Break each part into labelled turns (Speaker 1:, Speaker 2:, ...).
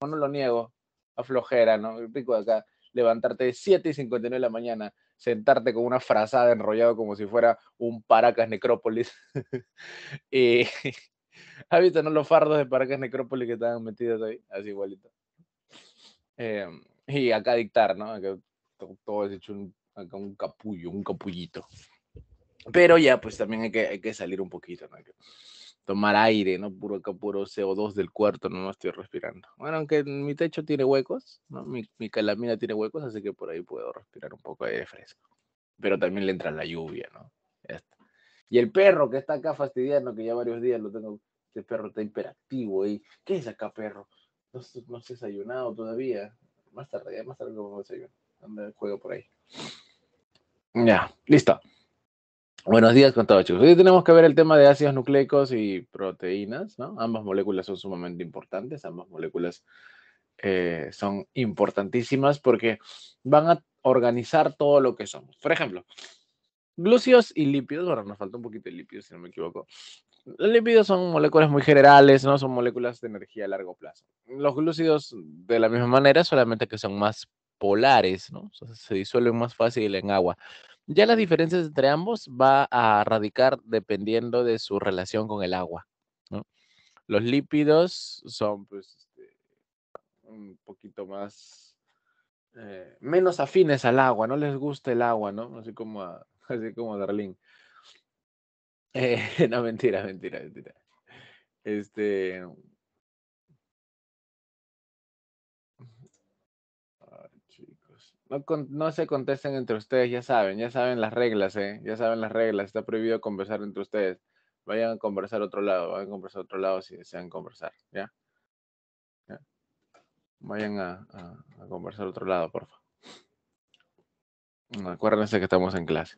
Speaker 1: no lo niego, aflojera, ¿no? El pico de acá, levantarte de 7 y 59 de la mañana, sentarte con una frazada enrollado como si fuera un Paracas Necrópolis. y, eh, ha visto, no? Los fardos de Paracas Necrópolis que estaban metidos ahí, así igualito. Em, y acá dictar, ¿no? todo es hecho un, un capullo, un capullito. Pero ya, pues también hay que, hay que salir un poquito, ¿no? tomar aire, ¿no? Puro puro CO2 del cuarto, no, no estoy respirando. Bueno, aunque mi techo tiene huecos, mi, mi calamina tiene huecos, así que por ahí puedo respirar un poco de aire fresco. Pero también le entra la lluvia, ¿no? Y el perro que está acá fastidiando, que ya varios días lo tengo, este perro está hiperactivo ahí. ¿Qué es acá, perro? No, no ha desayunado todavía. Más tarde, más tarde como desayuno. juego por ahí. Ya, listo. Buenos días, chicos, Hoy tenemos que ver el tema de ácidos nucleicos y proteínas, ¿no? Ambas moléculas son sumamente importantes, ambas moléculas eh, son importantísimas porque van a organizar todo lo que somos. Por ejemplo, glúcidos y lípidos, bueno, nos falta un poquito de lípidos si no me equivoco. Los lípidos son moléculas muy generales, ¿no? Son moléculas de energía a largo plazo. Los glúcidos de la misma manera, solamente que son más polares, ¿no? se disuelven más fácil en agua. Ya las diferencias entre ambos va a radicar dependiendo de su relación con el agua. ¿no? Los lípidos son pues, este, un poquito más, eh, menos afines al agua, no les gusta el agua, ¿no? Así como a, así como a Darlene.
Speaker 2: Eh, no, mentira, mentira, mentira. Este,
Speaker 1: No, no se contesten entre ustedes, ya saben, ya saben las reglas, ¿eh? Ya saben las reglas, está prohibido conversar entre ustedes. Vayan a conversar otro lado, vayan a conversar otro lado si desean conversar, ¿ya? Vayan a, a conversar otro lado, por favor. Mm, acuérdense que estamos en clase.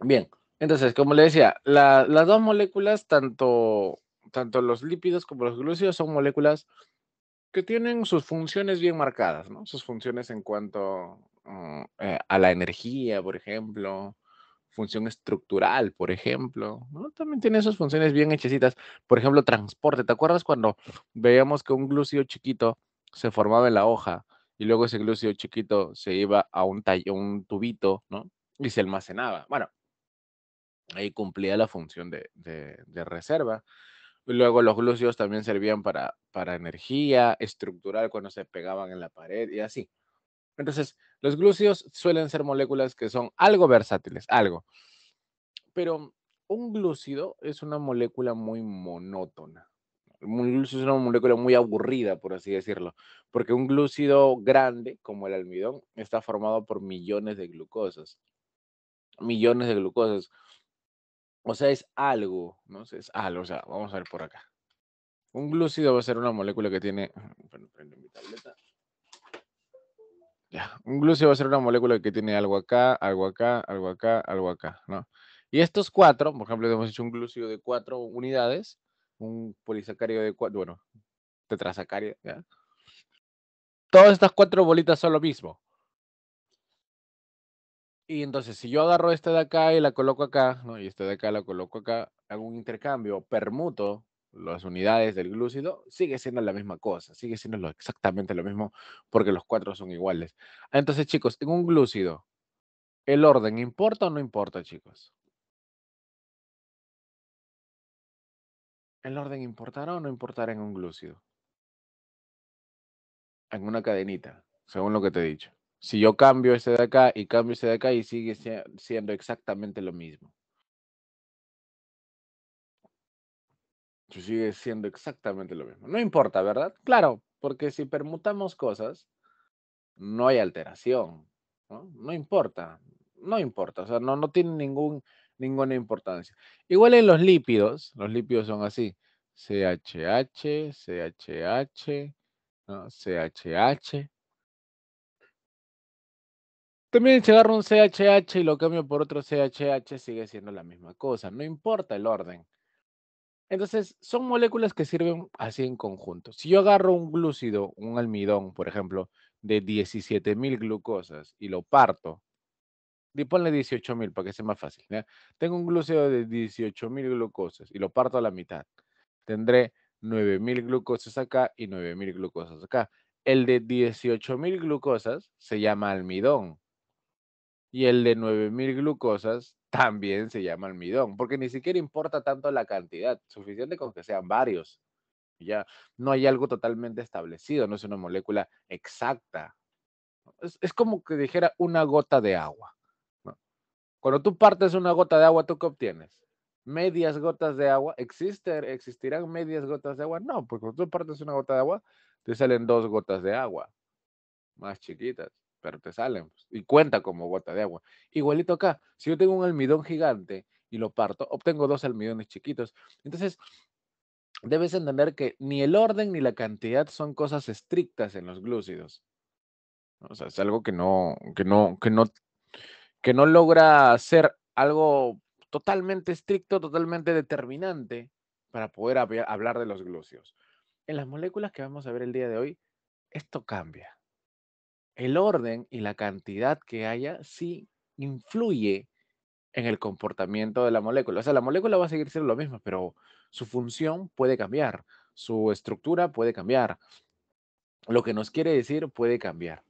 Speaker 1: Bien, entonces, como les decía, las dos moléculas, tanto, tanto los lípidos como los glúcidos, son moléculas que tienen sus funciones bien marcadas, ¿no? Sus funciones en cuanto mm, eh, a la energía, por ejemplo, función estructural, por ejemplo, ¿no? También tiene sus funciones bien hechecitas. Por ejemplo, transporte. ¿Te acuerdas cuando veíamos que un glúcido chiquito se formaba en la hoja y luego ese glúcido chiquito se iba a un, un tubito, ¿no? Y se almacenaba. Bueno, ahí cumplía la función de reserva. Luego los glúceos también servían para, para energía estructural cuando se pegaban en la pared y así. Entonces, los glúceos suelen ser moléculas que son algo versátiles, algo. Pero un glúcido es una molécula muy monótona. Un glúcido es una molécula muy aburrida, por así decirlo, porque un glúcido grande, como el almidón, está formado por millones de glucosas. Millones de glucosas. O sea, es algo, ¿no? es algo, o sea, vamos a ver por acá. Un glúcido va a ser una molécula que tiene... mi Ya, un glúcido va a ser una molécula que tiene algo acá, algo acá, algo acá, algo acá, ¿no? Y estos cuatro, por ejemplo, hemos hecho un glúcido de cuatro unidades, un polisacárido de cuatro, bueno, tetrasacárido, ¿ya? Todas estas cuatro bolitas son lo mismo. Y entonces, si yo agarro este de acá y la coloco acá, ¿no? y este de acá la coloco acá, hago un intercambio, permuto las unidades del glúcido, sigue siendo la misma cosa, sigue siendo exactamente lo mismo porque los cuatro son iguales. Entonces, chicos, en un glúcido, ¿el orden importa o no importa,
Speaker 2: chicos? ¿El orden importará o no importará en un glúcido? En una cadenita,
Speaker 1: según lo que te he dicho. Si yo cambio ese de acá y cambio ese de acá y sigue siendo exactamente lo mismo. Sigue siendo exactamente lo mismo. No importa, ¿verdad? Claro, porque si permutamos cosas, no hay alteración. No, no importa, no importa, o sea, no, no tiene ningún, ninguna importancia. Igual en los lípidos, los lípidos son así, CHH, CHH, ¿no? CHH, también si agarro un CHH y lo cambio por otro CHH, sigue siendo la misma cosa, no importa el orden. Entonces, son moléculas que sirven así en conjunto. Si yo agarro un glúcido, un almidón, por ejemplo, de 17.000 glucosas y lo parto, y ponle 18.000 para que sea más fácil. Tengo un glúcido de 18.000 glucosas y lo parto a la mitad. Tendré 9.000 glucosas acá y 9.000 glucosas acá. El de 18.000 glucosas se llama almidón y el de 9000 glucosas también se llama almidón, porque ni siquiera importa tanto la cantidad, suficiente con que sean varios. Ya no hay algo totalmente establecido, no es una molécula exacta. Es, como que dijera una gota de agua. Cuando tú partes una gota de agua, ¿tú qué obtienes? medias gotas de agua. ¿Existe, ¿Existirán medias gotas de agua? No, porque cuando tú partes una gota de agua, te salen dos gotas de agua, más chiquitas pero te salen pues, y cuenta como gota de agua. Igualito acá, si yo tengo un almidón gigante y lo parto, obtengo dos almidones chiquitos. Entonces, debes entender que ni el orden ni la cantidad son cosas estrictas en los glúcidos. O sea, es algo que no, que no, que no, que no logra ser algo totalmente estricto, totalmente determinante para poder hablar de los glúcidos. En las moléculas que vamos a ver el día de hoy, esto cambia el orden y la cantidad que haya sí influye en el comportamiento de la molécula. O sea, la molécula va a seguir siendo lo mismo, pero su función puede cambiar, su estructura puede cambiar, lo que nos quiere decir puede cambiar.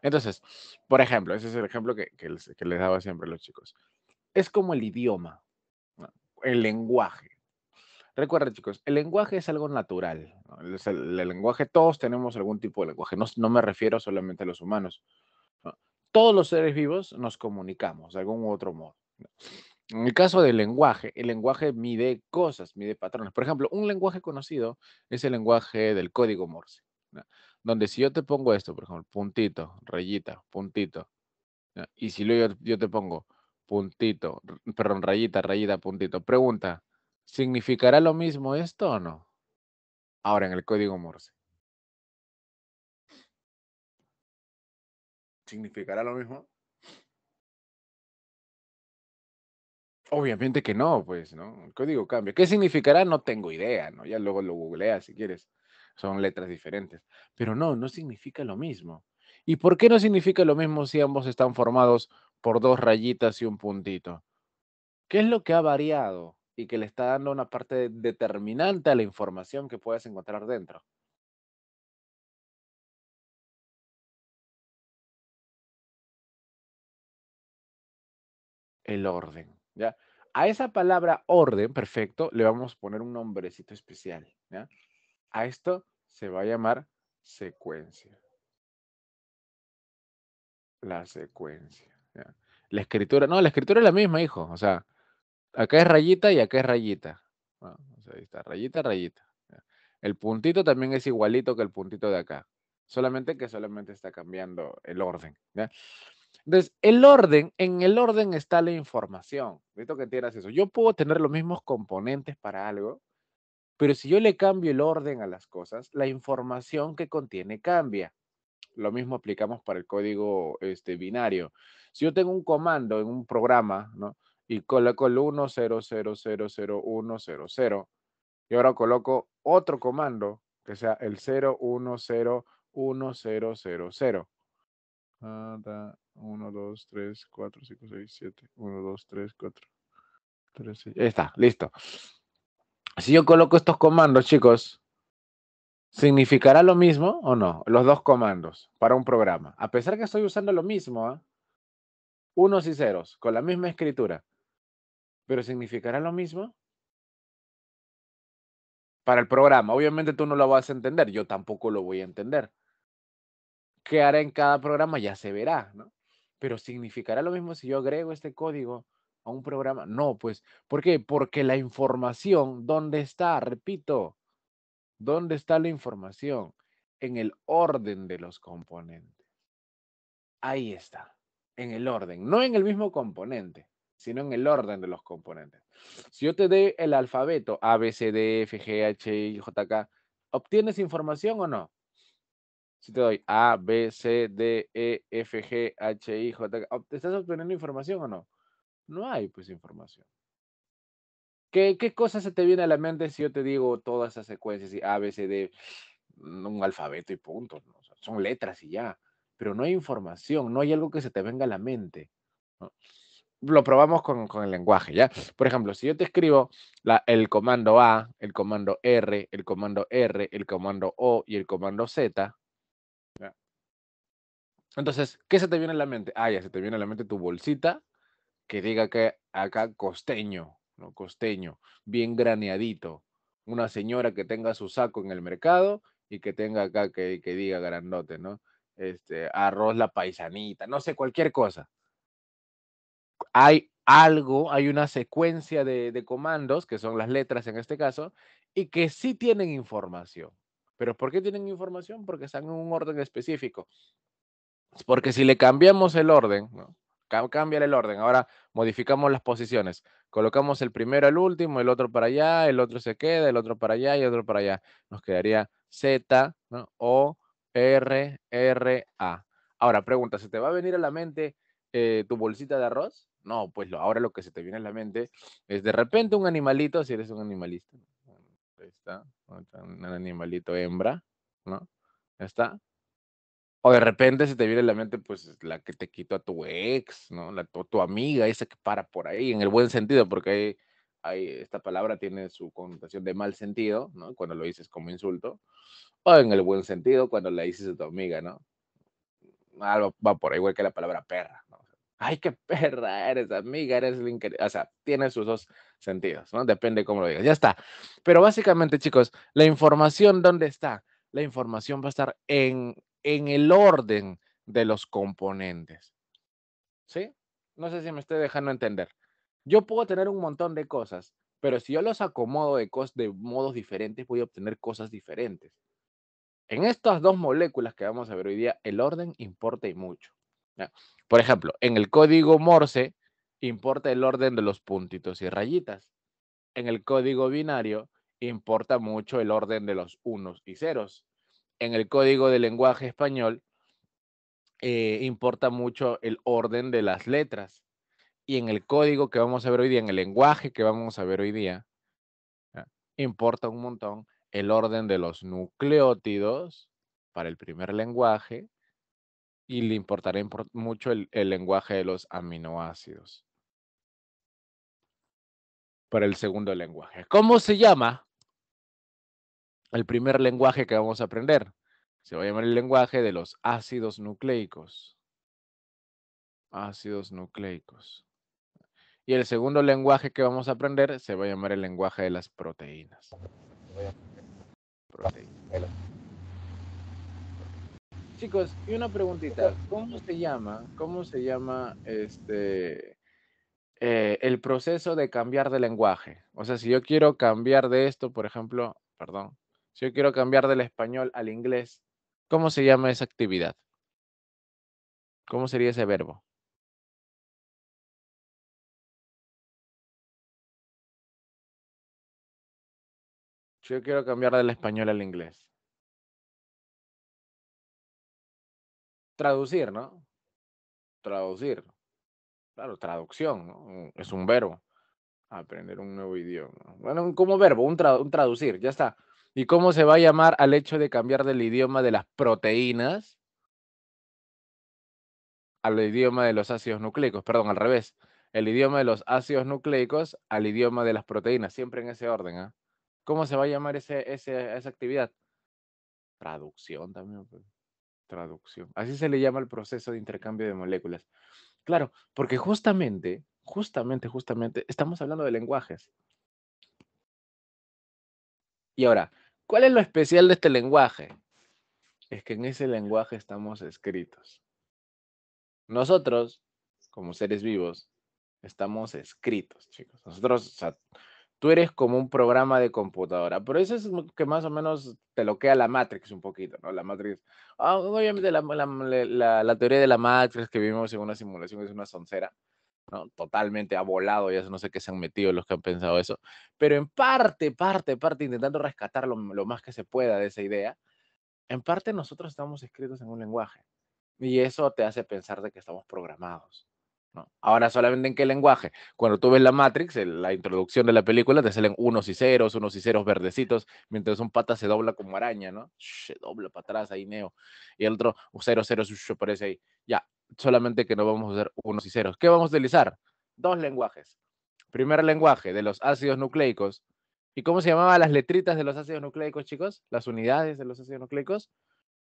Speaker 1: Entonces, por ejemplo, ese es el ejemplo que, les, que les daba siempre los chicos. Es como el idioma, el lenguaje. Recuerden, chicos, el lenguaje es algo natural. El, lenguaje, todos tenemos algún tipo de lenguaje. No, me refiero solamente a los humanos. Todos los seres vivos nos comunicamos de algún u otro modo. En el caso del lenguaje, el lenguaje mide cosas, mide patrones. Por ejemplo, un lenguaje conocido es el lenguaje del código Morse. Donde si yo te pongo esto, por ejemplo, puntito, rayita, puntito, y si yo, yo te pongo puntito, perdón, rayita, rayita, puntito, pregunta, ¿Significará lo mismo esto o no?
Speaker 2: Ahora en el código Morse. ¿Significará lo mismo?
Speaker 1: Obviamente que no, pues, ¿no? El código cambia. ¿Qué significará? No tengo idea, ¿no? Ya luego lo googleas si quieres. Son letras diferentes. Pero no, no significa lo mismo. ¿Y por qué no significa lo mismo si ambos están formados por dos rayitas y un puntito? ¿Qué es lo que ha variado? y que le está dando una parte determinante a la información
Speaker 2: que puedas encontrar dentro. El orden,
Speaker 1: ¿ya? A esa palabra orden, perfecto, le vamos a poner un nombrecito especial, ¿ya? A esto se va a llamar secuencia. La secuencia, La escritura, no, la escritura es la misma, hijo, o sea, acá es rayita y acá es rayita. Ah, ahí está, rayita, rayita. El puntito también es igualito que el puntito de acá, solamente que solamente está cambiando el orden. ¿ya? Entonces, el orden, en el orden está la información. Necesito que entiendas eso. Yo puedo tener los mismos componentes para algo, pero si yo le cambio el orden a las cosas, la información que contiene cambia. Lo mismo aplicamos para el código este, binario. Si yo tengo un comando en un programa, ¿no? y coloco el 10000100. Y ahora coloco otro comando que sea el 0101000. 1, 2, 3, 4, 5, 6, 7. 1, 2, 3, 4. 3, 6. Ahí está, listo. Si yo coloco estos comandos, chicos, ¿significará lo mismo o no? Los dos comandos para un programa. A pesar que estoy usando lo mismo, ¿eh? unos y ceros, con la misma escritura pero significará lo mismo para el programa. Obviamente tú no lo vas a entender, yo tampoco lo voy a entender. ¿Qué hará en cada programa? Ya se verá, ¿no? Pero significará lo mismo si yo agrego este código a un programa. No, pues, ¿por qué? Porque la información, ¿dónde está? Repito, ¿dónde está la información? En el orden de los componentes. Ahí está, en el orden, no en el mismo componente sino en el orden de los componentes. Si yo te dé el alfabeto A, B, C, D, F, G, H, I, J, K, ¿obtienes información o no? Si te doy A, B, C, D, E, F, G, H, I, J, K, ¿estás obteniendo información o no? No hay pues información. ¿Qué, qué cosa se te viene a la mente si yo te digo todas esas secuencias y A, B, C, D, mm, un alfabeto y puntos, son letras y ya, pero no hay información, no hay algo que se te venga a la mente. ¿no? lo probamos con, el lenguaje, ¿ya? Por ejemplo, si yo te escribo el comando A, el comando R, el comando R, el comando O y el comando Z, ¿ya? entonces, ¿qué se te viene a la mente? Ah, ya se te viene a la mente tu bolsita que diga que acá costeño, ¿no? Costeño, bien graneadito. Una señora que tenga su saco en el mercado y que tenga acá que, que diga grandote, ¿no? Este, arroz la paisanita, no sé, cualquier cosa hay algo, hay una secuencia de, comandos, que son las letras en este caso, y que sí tienen información. ¿Pero por qué tienen información? Porque están en un orden específico. Porque si le cambiamos el orden, ¿no? cambia el orden, ahora modificamos las posiciones, colocamos el primero al último, el otro para allá, el otro se queda, el otro para allá y el otro para allá. Nos quedaría Z, ¿no? O, R, R, A. Ahora, pregunta, ¿se te va a venir a la mente eh, tu bolsita de arroz? No, pues lo, ahora lo que se te viene a la mente es de repente un animalito, si eres un animalista. Ahí está, un animalito hembra, ¿no? Ya está. O de repente se te viene a la mente, pues, la que te quitó a tu ex, ¿no? La, tu, amiga, esa que para por ahí, en el buen sentido, porque ahí esta palabra tiene su connotación de mal sentido, ¿no? Cuando lo dices como insulto. O en el buen sentido, cuando la dices a tu amiga, ¿no? Algo va por ahí, igual que la palabra perra, ay, qué perra eres, amiga, eres increíble. O sea, tiene sus dos sentidos, ¿no? Depende cómo lo digas. Ya está. Pero básicamente, chicos, la información, ¿dónde está? La información va a estar en, en el orden de los componentes. ¿Sí? No sé si me estoy dejando entender. Yo puedo tener un montón de cosas, pero si yo los acomodo de, de modos diferentes, voy a obtener cosas diferentes. En estas dos moléculas que vamos a ver hoy día, el orden importa y mucho. Por ejemplo, en el código Morse importa el orden de los puntitos y rayitas. En el código binario importa mucho el orden de los unos y ceros. En el código de lenguaje español eh, importa mucho el orden de las letras. Y en el código que vamos a ver hoy día, en el lenguaje que vamos a ver hoy día, importa un montón el orden de los nucleótidos para el primer lenguaje y le importará mucho el, el lenguaje de los aminoácidos. Para el segundo lenguaje. ¿Cómo se llama el primer lenguaje que vamos a aprender? Se va a llamar el lenguaje de los ácidos nucleicos. Ácidos nucleicos. Y el segundo lenguaje que vamos a aprender se va a llamar el lenguaje de las proteínas. Proteínas. Chicos, y una preguntita, ¿cómo se llama? ¿Cómo se llama este eh, el proceso de cambiar de lenguaje? O sea, si yo quiero cambiar de esto, por ejemplo, perdón, si yo quiero cambiar del español al inglés,
Speaker 2: ¿cómo se llama esa actividad? ¿Cómo sería ese verbo? Yo quiero cambiar del español al inglés. Traducir, ¿no? Traducir. Claro, traducción, ¿no? Es un
Speaker 1: verbo. Aprender un nuevo idioma. Bueno, como verbo, un, traducir, ya está. ¿Y cómo se va a llamar al hecho de cambiar del idioma de las proteínas al idioma de los ácidos nucleicos? Perdón, al revés. El idioma de los ácidos nucleicos al idioma de las proteínas, siempre en ese orden. ¿ah? ¿Cómo se va a llamar ese, esa actividad? Traducción también. Pues traducción. Así se le llama el proceso de intercambio de moléculas. Claro, porque justamente, justamente, justamente, estamos hablando de lenguajes. Y ahora, ¿cuál es lo especial de este lenguaje? Es que en ese lenguaje estamos escritos. Nosotros, como seres vivos, estamos escritos, chicos. Nosotros, o sea, tú eres como un programa de computadora. Pero eso es que más o menos te lo la Matrix un poquito, ¿no? La Matrix. Ah, obviamente la, teoría de la Matrix que vivimos en una simulación es una soncera, ¿no? Totalmente ha volado, ya no sé qué se han metido los que han pensado eso. Pero en parte, parte, parte, intentando rescatar lo más que se pueda de esa idea, en parte nosotros estamos escritos en un lenguaje. Y eso te hace pensar de que estamos programados. Ahora solamente en qué lenguaje. Cuando tú ves la Matrix, la introducción de la película, te salen unos y ceros, unos y ceros verdecitos, mientras un pata se dobla como araña, ¿no? Se dobla para atrás ahí, Neo. Y el otro, cero, cero, aparece ahí. Ya, solamente que no vamos a usar unos y ceros. ¿Qué vamos a utilizar? Dos lenguajes. Primer lenguaje, de los ácidos nucleicos. ¿Y cómo se llamaban las letritas de los ácidos nucleicos, chicos? Las unidades de los ácidos nucleicos.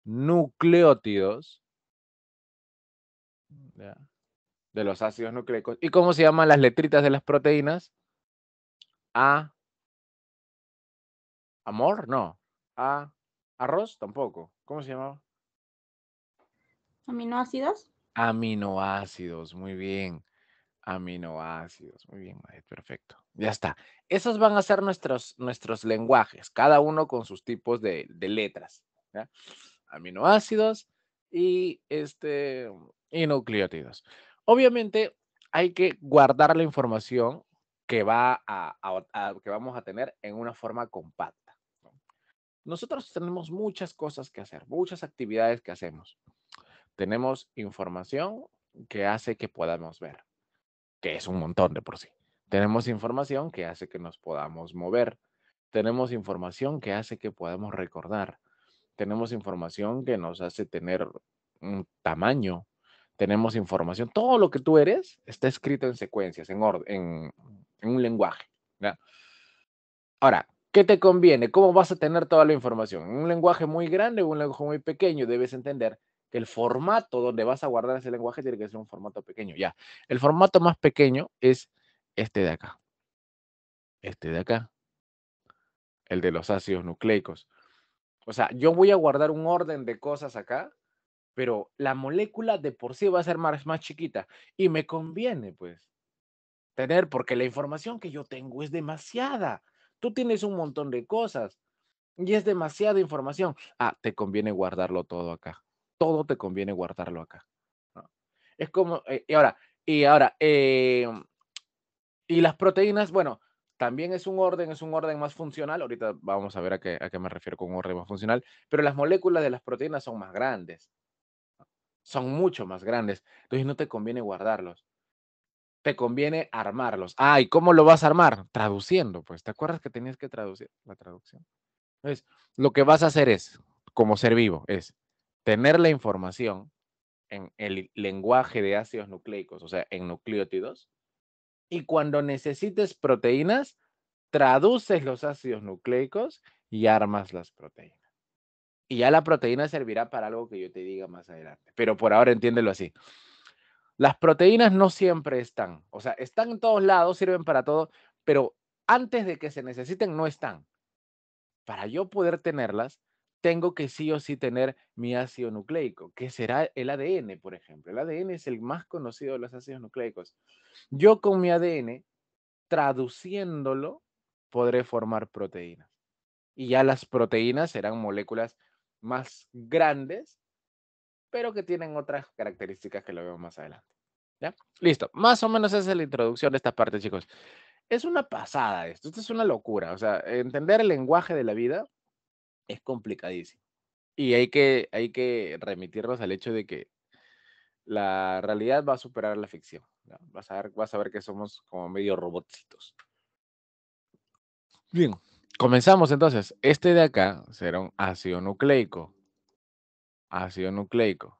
Speaker 1: Nucleótidos. ¿Ya? de los ácidos nucleicos. ¿Y cómo se llaman las letritas de las
Speaker 2: proteínas? A.
Speaker 1: Amor, no. A. Arroz, tampoco. ¿Cómo se llamaba?
Speaker 2: Aminoácidos.
Speaker 1: Aminoácidos, muy bien. Aminoácidos, muy bien, perfecto. Ya está. Esos van a ser nuestros, nuestros lenguajes, cada uno con sus tipos de, letras. Aminoácidos y, este, y nucleótidos. Obviamente hay que guardar la información que, va a, que vamos a tener en una forma compacta. Nosotros tenemos muchas cosas que hacer, muchas actividades que hacemos. Tenemos información que hace que podamos ver, que es un montón de por sí. Tenemos información que hace que nos podamos mover. Tenemos información que hace que podamos recordar. Tenemos información que nos hace tener un tamaño, tenemos información. Todo lo que tú eres está escrito en secuencias, en, orden, en, un lenguaje. Ahora, ¿qué te conviene? ¿Cómo vas a tener toda la información? ¿En un lenguaje muy grande o un lenguaje muy pequeño? Debes entender que el formato donde vas a guardar ese lenguaje tiene que ser un formato pequeño. Ya, el formato más pequeño es este de acá. Este de acá. El de los ácidos nucleicos. O sea, yo voy a guardar un orden de cosas acá pero la molécula de por sí va a ser más, chiquita y me conviene, pues, tener, porque la información que yo tengo es demasiada. Tú tienes un montón de cosas y es demasiada información. Ah, te conviene guardarlo todo acá. Todo te conviene guardarlo acá. Es como, eh, y ahora, y ahora, em, y las proteínas, bueno, también es un orden, es un orden más funcional. Ahorita vamos a ver a qué, a qué me refiero con un orden más funcional, pero las moléculas de las proteínas son más grandes son mucho más grandes. Entonces no te conviene guardarlos. Te conviene armarlos. Ah, ¿y cómo lo vas a armar? Traduciendo, pues. ¿Te acuerdas que tenías que traducir la traducción? Entonces, lo que vas a hacer es, como ser vivo, es tener la información en el lenguaje de ácidos nucleicos, o sea, en nucleótidos, y cuando necesites proteínas, traduces los ácidos nucleicos y armas las proteínas. Y ya la proteína servirá para algo que yo te diga más adelante. Pero por ahora entiéndelo así. Las proteínas no siempre están. O sea, están en todos lados, sirven para todo, pero antes de que se necesiten no están. Para yo poder tenerlas, tengo que sí o sí tener mi ácido nucleico, que será el ADN, por ejemplo. El ADN es el más conocido de los ácidos nucleicos. Yo con mi ADN, traduciéndolo, podré formar proteínas. Y ya las proteínas serán moléculas más grandes, pero que tienen otras características que lo vemos más adelante. ¿Ya? Listo, más o menos esa es la introducción de esta parte, chicos. Es una pasada esto, esto es una locura. O sea, entender el lenguaje de la vida es complicadísimo. Y hay que, hay que remitirnos al hecho de que la realidad va a superar la ficción. Vas, a ver, vas a ver que somos como medio robotcitos. Bien, Comenzamos entonces. Este de acá será un ácido nucleico. Ácido nucleico.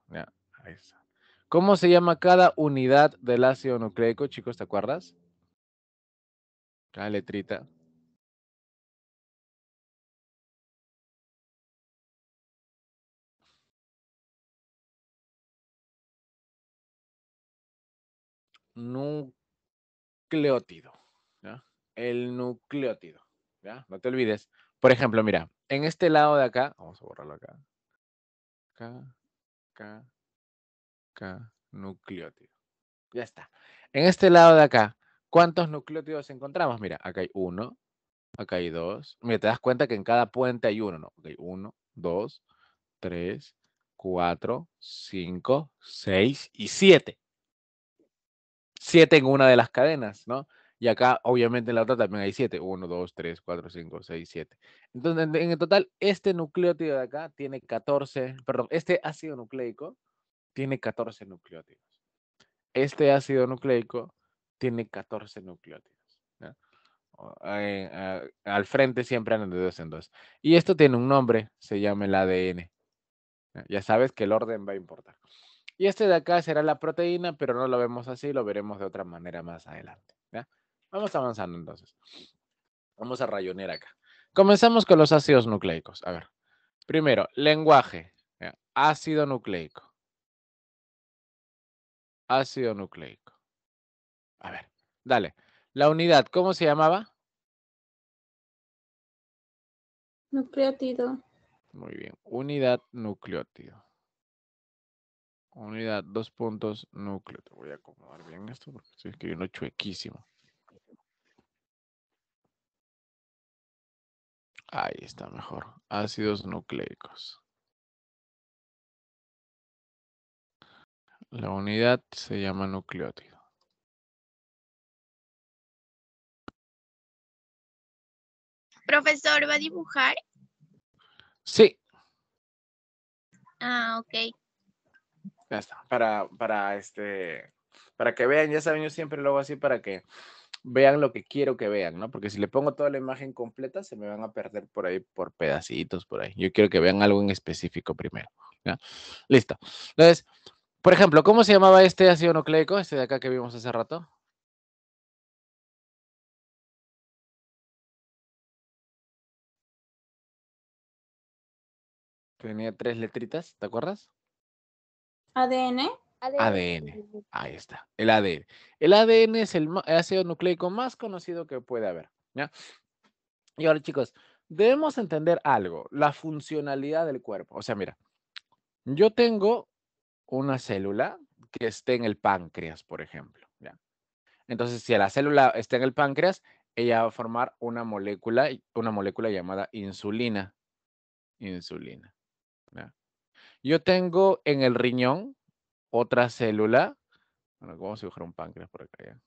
Speaker 1: ¿Cómo se llama cada unidad del ácido nucleico, chicos? ¿Te acuerdas?
Speaker 2: Cada letrita. Nucleótido.
Speaker 1: ¿ya? El nucleótido. No te olvides. Por ejemplo, mira, en este lado de acá, vamos a borrarlo acá. Acá, nucleótido. Ya está. En este lado de acá, ¿cuántos nucleótidos encontramos? Mira, acá hay uno, acá hay dos. Mira, te das cuenta que en cada puente hay uno, ¿no? Hay uno, dos, tres, cuatro, cinco, seis y siete. Siete en una de las cadenas, ¿no? Y acá, obviamente, en la otra también hay 7. 1, 2, 3, 4, 5, 6, 7. Entonces, en, el total, este nucleótido de acá tiene 14, perdón, este ácido nucleico tiene 14 nucleótidos. Este ácido nucleico tiene 14 nucleótidos. Eh, al frente siempre andan de dos en dos. Y esto tiene un nombre, se llama el ADN. Ya sabes que el orden va a importar. Y este de acá será la proteína, pero no lo vemos así, lo veremos de otra manera más adelante. ¿ya? Vamos avanzando entonces. Vamos a rayoner acá. Comenzamos con los ácidos nucleicos. A ver. Primero, lenguaje. Ácido nucleico.
Speaker 2: Ácido nucleico. A ver, dale. La unidad, ¿cómo se llamaba? Nucleótido. Muy bien. Unidad nucleótido. Unidad,
Speaker 1: dos puntos, núcleo. Te voy a acomodar bien esto porque estoy escribiendo chuequísimo.
Speaker 2: Ahí está mejor. Ácidos nucleicos. La unidad se llama nucleótido. Profesor, ¿va a dibujar? Sí. Ah, ok. Ya está.
Speaker 1: Para, para este, para que vean, ya saben, yo siempre lo hago así para que vean lo que quiero que vean, ¿no? Porque si le pongo toda la imagen completa, se me van a perder por ahí, por pedacitos, por ahí. Yo quiero que vean algo en específico primero. ¿ya? Listo. Entonces, por
Speaker 2: ejemplo, ¿cómo se llamaba este ácido nucleico? Este de acá que vimos hace rato. Tenía tres letritas, ¿te acuerdas? ADN. ADN. Ahí está,
Speaker 1: el ADN. El ADN es el ácido nucleico más conocido que puede haber. ¿ya? Y ahora, chicos, debemos entender algo, la funcionalidad del cuerpo. O sea, mira, yo tengo una célula que esté en el páncreas, por ejemplo. ¿ya? Entonces, si la célula está en el páncreas, ella va a formar una molécula, una molécula llamada insulina. Insulina. Yo tengo en el riñón otra célula. Bueno, vamos a dibujar un páncreas por acá. Ya.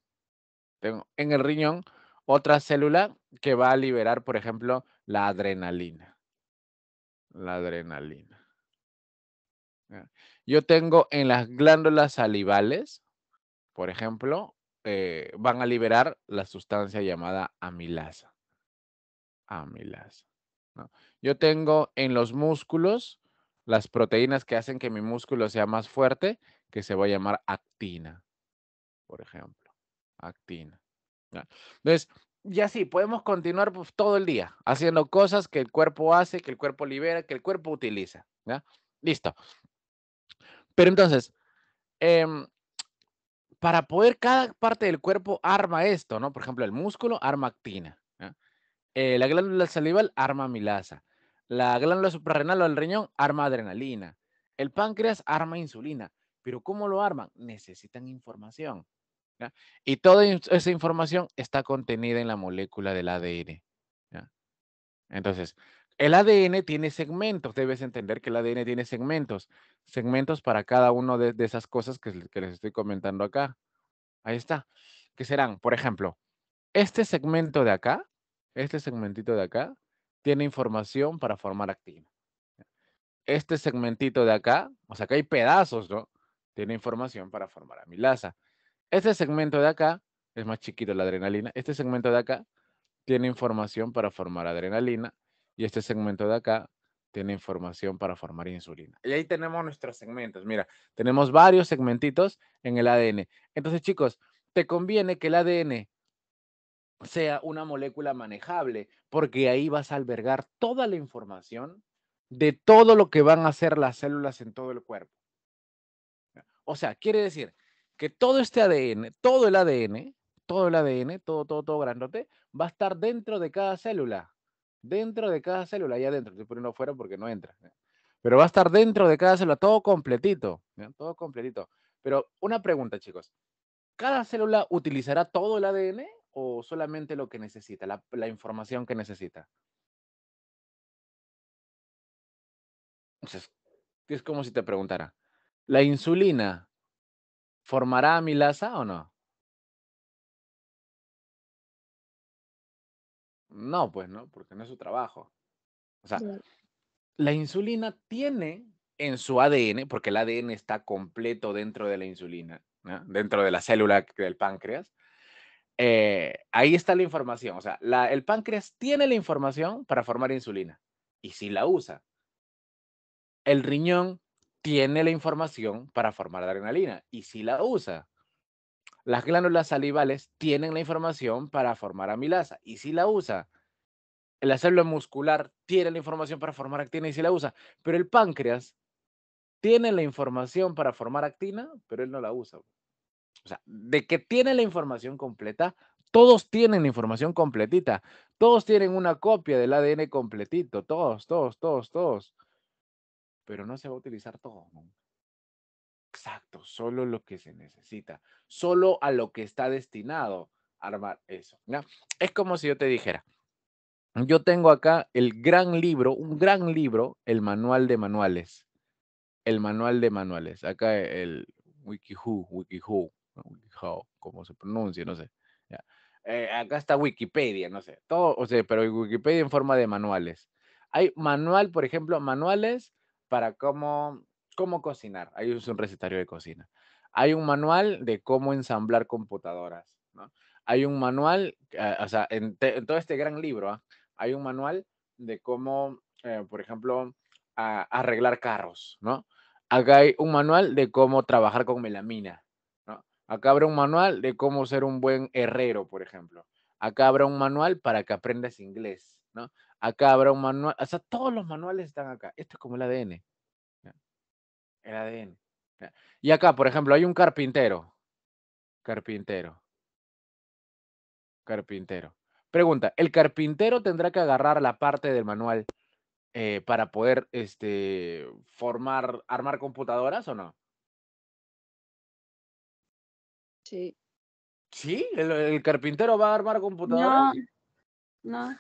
Speaker 1: Tengo en el riñón otra célula que va a liberar, por ejemplo, la adrenalina. La adrenalina. Yo tengo en las glándulas salivales, por ejemplo, eh, van a liberar la sustancia llamada amilasa. Amilasa. Yo tengo en los músculos las proteínas que hacen que mi músculo sea más fuerte, que se va a llamar actina, por ejemplo. Actina. Entonces, ya sí, podemos continuar pues, todo el día haciendo cosas que el cuerpo hace, que el cuerpo libera, que el cuerpo utiliza. ¿ya? Listo. Pero entonces, em, para poder, cada parte del cuerpo arma esto, ¿no? Por ejemplo, el músculo arma actina. Eh, la glándula salival arma milasa. La glándula suprarrenal o el riñón arma adrenalina. El páncreas arma insulina. Pero ¿cómo lo arman? Necesitan información. Y toda esa información está contenida en la molécula del ADN. Entonces, el ADN tiene segmentos. Debes entender que el ADN tiene segmentos. Segmentos para cada una de, esas cosas que, que les estoy comentando acá. Ahí está. ¿Qué serán, por ejemplo, este segmento de acá, este segmentito de acá, tiene información para formar actina. Este segmentito de acá, o sea, que hay pedazos, ¿no? Tiene información para formar amilasa. Este segmento de acá es más chiquito la adrenalina. Este segmento de acá tiene información para formar adrenalina y este segmento de acá tiene información para formar insulina. Y ahí tenemos nuestros segmentos. Mira, tenemos varios segmentitos en el ADN. Entonces, chicos, te conviene que el ADN sea una molécula manejable, porque ahí vas a albergar toda la información de todo lo que van a hacer las células en todo el cuerpo. O sea, quiere decir que todo este ADN, todo el ADN, todo el ADN, todo, todo, todo grandote, va a estar dentro de cada célula. Dentro de cada célula, ahí adentro, estoy uno fuera porque no entra. Pero va a estar dentro de cada célula, todo completito, todo completito. Pero una pregunta, chicos. ¿Cada célula utilizará todo el ADN o solamente lo que necesita, la, información que necesita?
Speaker 2: Entonces, es como si te preguntara, ¿la insulina formará amilasa o no? No, pues no, porque no es su trabajo. O sea,
Speaker 1: la insulina tiene en su ADN, porque el ADN está completo dentro de la insulina, dentro de la célula del páncreas, eh, ahí está la información. O sea, el páncreas tiene la información para formar insulina y si la usa. El riñón tiene la información para formar adrenalina y si la usa. Las glándulas salivales tienen la información para formar amilasa y si la usa. La célula muscular tiene la información para formar actina y si la usa. Pero el páncreas tiene la información para formar actina, pero él no la usa. O sea, de que tiene la información completa, todos tienen información completita, todos tienen una copia del ADN completito, todos, todos, todos, todos. Pero no se va a utilizar todo. Exacto, solo lo que se necesita, solo a lo que está destinado a armar eso. Es como si yo te dijera, yo tengo acá el gran libro, un gran libro, el manual de manuales. El manual de manuales. Acá el WikiHoo, wikihoo ¿Cómo se pronuncia, no sé. Eh, acá está Wikipedia, no sé. Todo, o sea, pero Wikipedia en forma de manuales. Hay manual, por ejemplo, manuales para cómo, cómo cocinar. Hay un recetario de cocina. Hay un manual de cómo ensamblar computadoras. Hay un manual, eh, o sea, en, todo este gran libro, ¿ah? hay un manual de cómo, eh, por ejemplo, arreglar carros, ¿no? Acá hay un manual de cómo trabajar con melamina, Acá habrá un manual de cómo ser un buen herrero, por ejemplo. Acá habrá un manual para que aprendas inglés, ¿no? Acá habrá un manual, o sea, todos los manuales están acá. Esto es como el ADN. El ADN. Y acá, por ejemplo, hay un carpintero. Carpintero. Carpintero. Pregunta, ¿el carpintero tendrá que agarrar la parte del manual eh, para poder este, formar, armar computadoras o no? Sí. ¿Sí? ¿El, carpintero va a armar computadora?
Speaker 2: No, no.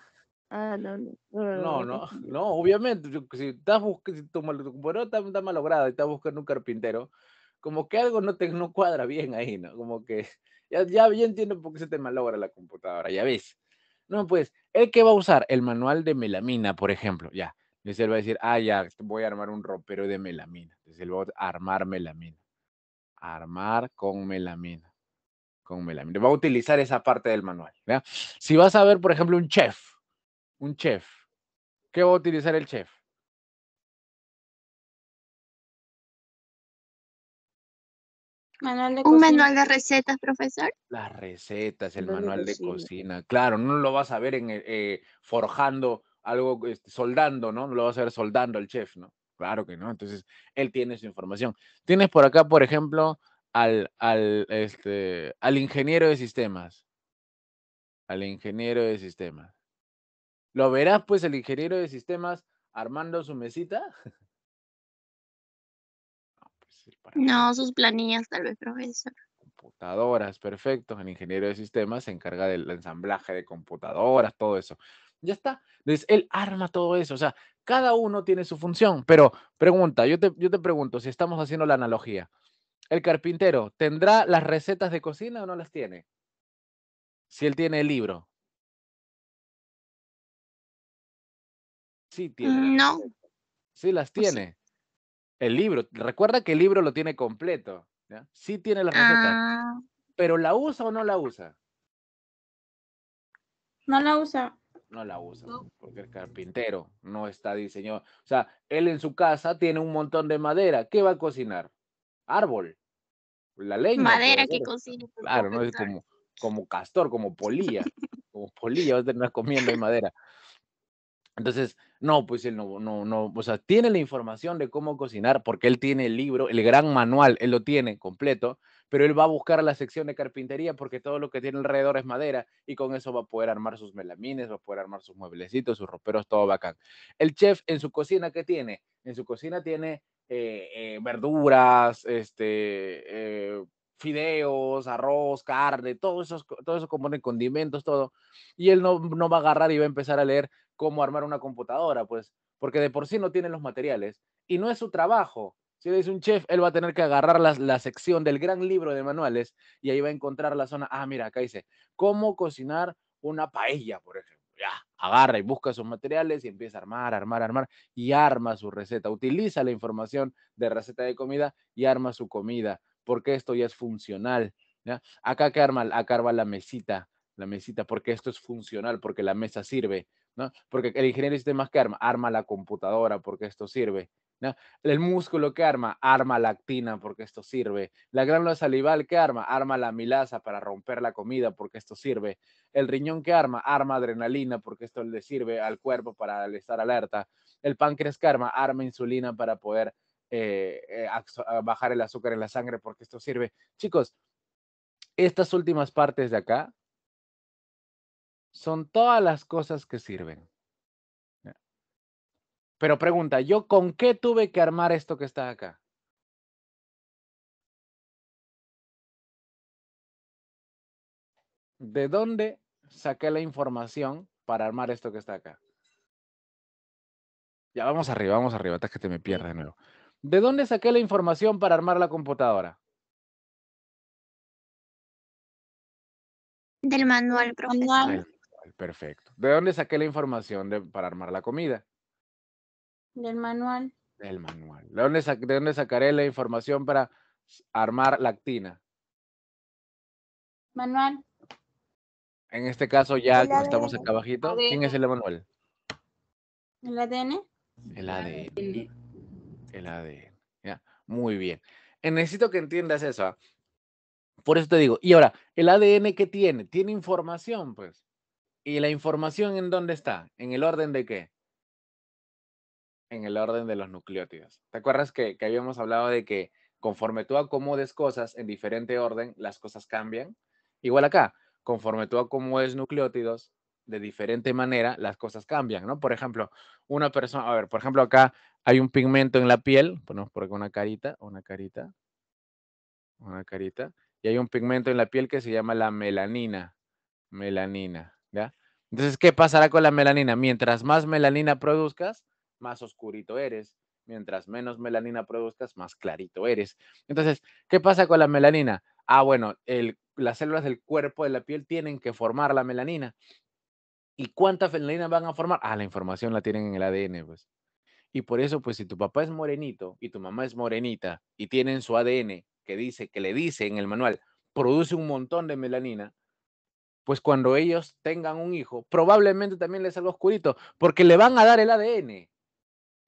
Speaker 2: Ah, no, no, no,
Speaker 1: no, obviamente, si estás buscando, si tu computadora está, malograda y estás buscando un carpintero, como que algo no te no cuadra bien ahí, ¿no? Como que ya, ya, entiendo por qué se te malogra la computadora, ya ves. No, pues, el que va a usar el manual de melamina, por ejemplo, ya, entonces él va a decir, ah, ya, este, voy a armar un ropero de melamina. Entonces él va a armar melamina. Armar con melamina con Va a utilizar esa parte del manual.
Speaker 2: Si vas a ver, por ejemplo, un chef, un chef, ¿qué va a utilizar el chef? un manual de recetas, profesor. Las recetas, el manual, de, cocina.
Speaker 1: Claro, no lo vas a ver eh, eh, forjando algo, este, soldando, ¿no? No lo vas a ver soldando al chef, ¿no? Claro que no. Entonces, él tiene su información. Tienes por acá, por ejemplo, al, al, este, al ingeniero de sistemas. Al ingeniero de sistemas. Lo verás, pues, el ingeniero de sistemas armando su mesita.
Speaker 2: Ah, pues, no, sus planillas, tal vez, profesor.
Speaker 1: Computadoras, perfecto. El ingeniero de sistemas se encarga del ensamblaje de computadoras, todo eso. Ya está. Entonces, él arma todo eso. O sea, cada uno tiene su función. Pero pregunta, yo te, yo te pregunto, si estamos haciendo la analogía, el
Speaker 2: carpintero, ¿tendrá las recetas de cocina o no las tiene? Si él tiene el libro. Sí tiene. No. Sí las pues tiene. El libro. Recuerda que el libro lo tiene completo.
Speaker 1: Sí tiene las recetas. Ah. Pero ¿la usa o no la usa?
Speaker 2: No la usa.
Speaker 1: No la usa, porque el carpintero no está diseñado. O sea, él en su casa tiene un montón de madera. ¿Qué va a cocinar? Árbol la leña. Madera que cocina. Claro, ¿no? Es como, como castor, como polilla. como polilla vas a una comiendo de madera. Entonces, no, pues él no, no, no, o sea, tiene la información de cómo cocinar porque él tiene el libro, el gran manual, él lo tiene completo, pero él va a buscar la sección de carpintería porque todo lo que tiene alrededor es madera y con eso va a poder armar sus melamines, va a poder armar sus mueblecitos, sus roperos, todo bacán. El chef en su cocina, ¿qué tiene? En su cocina tiene eh, eh, verduras, este, eh, fideos, arroz, carne, todos eso, todo eso compone condimentos, todo. Y él no, va a agarrar y va a empezar a leer cómo armar una computadora, pues, porque de por sí no tiene los materiales y no es su trabajo. Si es un chef, él va a tener que agarrar la, la, sección del gran libro de manuales y ahí va a encontrar la zona. Ah, mira, acá dice, ¿cómo cocinar una paella, por ejemplo? agarra y busca sus materiales y empieza a armar, armar, armar y arma su receta. Utiliza la información de receta de comida y arma su comida, porque esto ya es funcional. Acá que arma, acá arma la mesita, la mesita, porque esto es funcional, porque la mesa sirve, ¿no? Porque el ingeniero de sistemas que arma, arma la computadora, porque esto sirve, el músculo que arma, arma lactina porque esto sirve. La glándula salival que arma, arma la milasa para romper la comida porque esto sirve. El riñón que arma, arma adrenalina porque esto le sirve al cuerpo para estar alerta. El páncreas que arma, arma insulina para poder eh, eh, ah, bajar el azúcar en la sangre porque esto sirve. Chicos, estas últimas partes de acá son todas las cosas que sirven. Pero
Speaker 2: pregunta, ¿yo con qué tuve que armar esto que está acá? ¿De dónde saqué la información para armar esto que está acá? Ya vamos
Speaker 1: arriba, vamos arriba, hasta que te me pierdas de nuevo. ¿De dónde saqué la información para armar la computadora?
Speaker 2: Del manual,
Speaker 1: Perfecto. ¿De dónde saqué la información para armar la comida?
Speaker 2: Del manual.
Speaker 1: Del manual. ¿De dónde, sacaré la información para armar lactina? Manual. En este caso ya estamos acá abajito. ¿Quién es el manual? El ADN. El ADN. El ADN. Ya. Muy bien. Eh, necesito que entiendas eso. ¿ah? Por eso te digo. Y ahora, ¿el ADN qué tiene? Tiene información, pues. ¿Y la información en dónde está? ¿En el orden de qué? en el orden de los nucleótidos. ¿Te acuerdas que, habíamos hablado de que conforme tú acomodes cosas en diferente orden, las cosas cambian? Igual acá, conforme tú acomodes nucleótidos de diferente manera, las cosas cambian, ¿no? Por ejemplo, una persona, a ver, por ejemplo, acá hay un pigmento en la piel, ponemos por acá una carita, una carita, una carita, y hay un pigmento en la piel que se llama la melanina, melanina, ¿ya? Entonces, ¿qué pasará con la melanina? Mientras más melanina produzcas, más oscurito eres. Mientras menos melanina produzcas, más clarito eres. Entonces, ¿qué pasa con la melanina? Ah, bueno, el, las células del cuerpo de la piel tienen que formar la melanina. ¿Y cuánta melanina van a formar? Ah, la información la tienen en el ADN, pues. Y por eso, pues, si tu papá es morenito y tu mamá es morenita y tienen su ADN que dice, que le dice en el manual, produce un montón de melanina, pues cuando ellos tengan un hijo, probablemente también les salga oscurito, porque le van a dar el ADN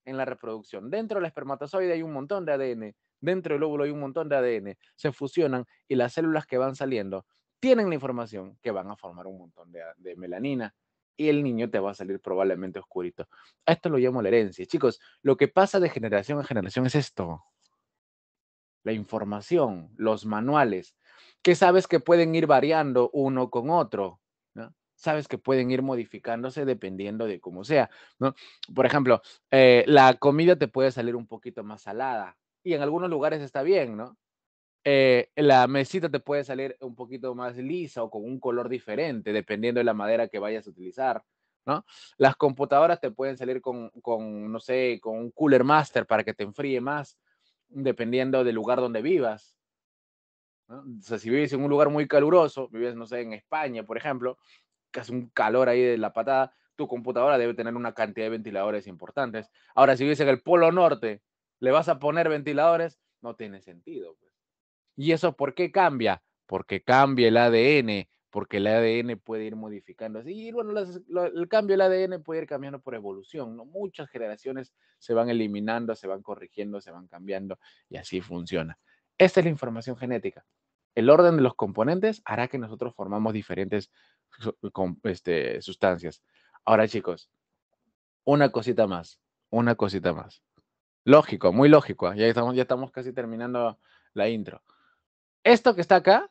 Speaker 1: en la reproducción. Dentro del espermatozoide hay un montón de ADN, dentro del óvulo hay un montón de ADN, se fusionan y las células que van saliendo tienen la información que van a formar un montón de, melanina y el niño te va a salir probablemente oscurito. esto lo llamo la herencia. Chicos, lo que pasa de generación en generación es esto. La información, los manuales, que sabes que pueden ir variando uno con otro, sabes que pueden ir modificándose dependiendo de cómo sea, ¿no? Por ejemplo, eh, la comida te puede salir un poquito más salada y en algunos lugares está bien, ¿no? Eh, la mesita te puede salir un poquito más lisa o con un color diferente, dependiendo de la madera que vayas a utilizar, ¿no? Las computadoras te pueden salir con, con no sé, con un cooler master para que te enfríe más, dependiendo del lugar donde vivas. ¿no? O sea, si vives en un lugar muy caluroso, vives, no sé, en España, por ejemplo, que hace un calor ahí de la patada, tu computadora debe tener una cantidad de ventiladores importantes. Ahora, si dicen que el Polo Norte le vas a poner ventiladores, no tiene sentido. Pues. ¿Y eso por qué cambia? Porque cambia el ADN, porque el ADN puede ir modificando. Y bueno, el cambio del ADN puede ir cambiando por evolución, ¿no? Muchas generaciones se van eliminando, se van corrigiendo, se van cambiando y así funciona. Esta es la información genética. El orden de los componentes hará que nosotros formamos diferentes con, este, sustancias. Ahora chicos, una cosita más, una cosita más. Lógico, muy lógico. ¿eh? Ya estamos, ya estamos casi terminando la intro.
Speaker 2: Esto que está acá.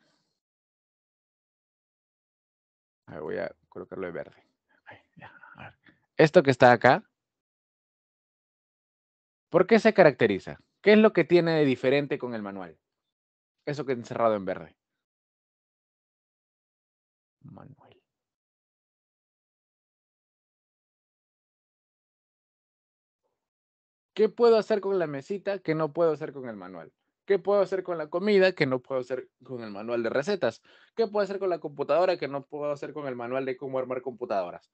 Speaker 2: voy a colocarlo en verde. Esto que está acá.
Speaker 1: ¿Por qué se caracteriza? ¿Qué es lo que tiene de diferente con el manual?
Speaker 2: Eso que encerrado en verde. Manual. ¿Qué puedo hacer con la mesita que no puedo hacer con el manual? ¿Qué puedo hacer con la comida
Speaker 1: que no puedo hacer con el manual de recetas? ¿Qué puedo hacer con la computadora que no puedo hacer con el manual de
Speaker 2: cómo armar computadoras?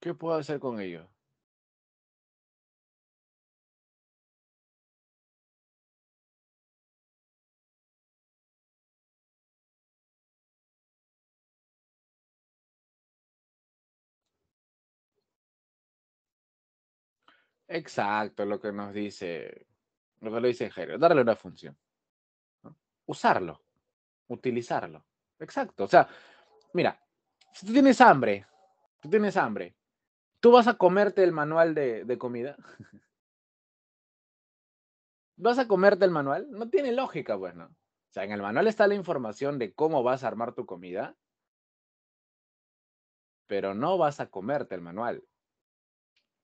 Speaker 2: ¿Qué puedo hacer con ello? Exacto,
Speaker 1: lo que nos dice, lo que lo dice Jairo, darle una función. Usarlo, utilizarlo. Exacto. O sea, mira, si tú tienes hambre, tú tienes hambre, ¿tú vas a comerte el manual de, comida? ¿Vas a comerte el manual? No tiene lógica, bueno, pues, O sea, en el manual está la información de cómo vas a armar tu comida, pero no vas a comerte el manual.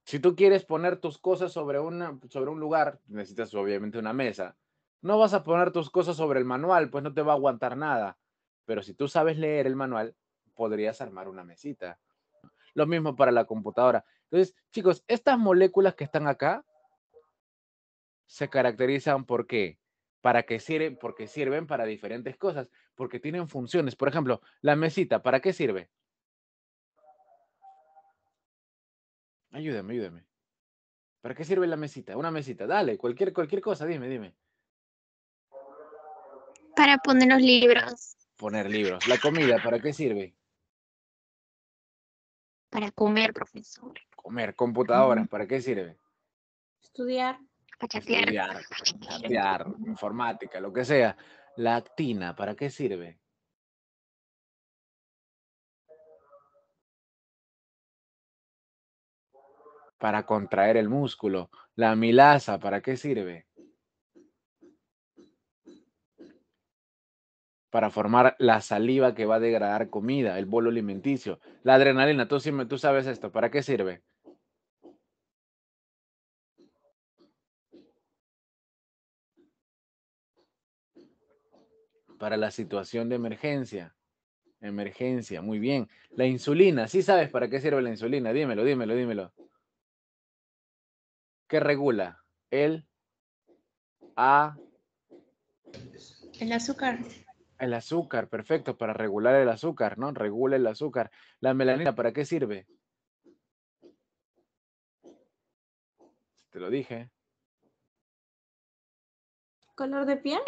Speaker 1: Si tú quieres poner tus cosas sobre, una, sobre un lugar, necesitas obviamente una mesa. No vas a poner tus cosas sobre el manual, pues no te va a aguantar nada. Pero si tú sabes leer el manual, podrías armar una mesita. Lo mismo para la computadora. Entonces, chicos, estas moléculas que están acá se caracterizan por qué? Para sirven, porque sirven para diferentes cosas, porque tienen funciones. Por ejemplo, la mesita, ¿para qué sirve? Ayúdame, ayúdame. ¿Para qué sirve la mesita? Una mesita, dale, cualquier, cualquier cosa, dime, dime.
Speaker 2: Para poner los libros.
Speaker 1: Poner libros. ¿La comida para qué sirve?
Speaker 2: Para comer, profesor.
Speaker 1: Comer, computadoras, ¿para qué sirve?
Speaker 2: Estudiar. Estudiar,
Speaker 1: estudiar, informática, lo que sea. La
Speaker 2: actina, ¿para qué sirve? para contraer el músculo. La
Speaker 1: milasa, ¿para qué sirve? Para formar la saliva que va a degradar comida, el bolo alimenticio. La adrenalina,
Speaker 2: tú, tú sabes esto, ¿para qué sirve?
Speaker 1: Para la situación de emergencia. Emergencia, muy bien. La insulina, ¿sí sabes para qué sirve la insulina? Dímelo, dímelo, dímelo que regula? El A. El azúcar. El azúcar, perfecto, para regular el azúcar, ¿no? Regula el azúcar. La melanina, ¿para qué sirve? Te lo dije.
Speaker 2: ¿Color de piel?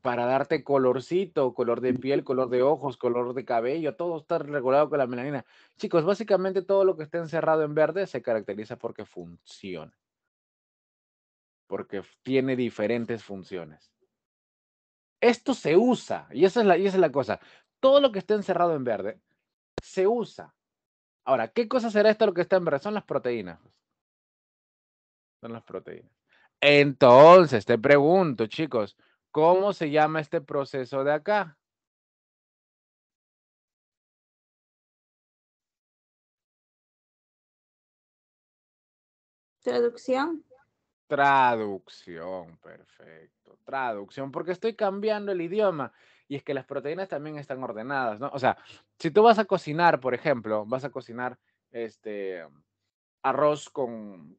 Speaker 1: Para darte colorcito, color de piel, color de ojos, color de cabello, todo está regulado con la melanina. Chicos, básicamente todo lo que está encerrado en verde se caracteriza porque funciona porque tiene diferentes funciones. Esto se usa, y esa es la, es la cosa. Todo lo que está encerrado en verde se usa. Ahora, ¿qué cosa será esto lo que está en verde? Son las proteínas. Pues. Son las proteínas. Entonces, te pregunto, chicos, ¿cómo se llama este proceso
Speaker 2: de acá? Traducción.
Speaker 1: Traducción, perfecto. Traducción, porque estoy cambiando el idioma. Y es que las proteínas también están ordenadas, ¿no? O sea, si tú vas a cocinar, por ejemplo, vas a cocinar este arroz con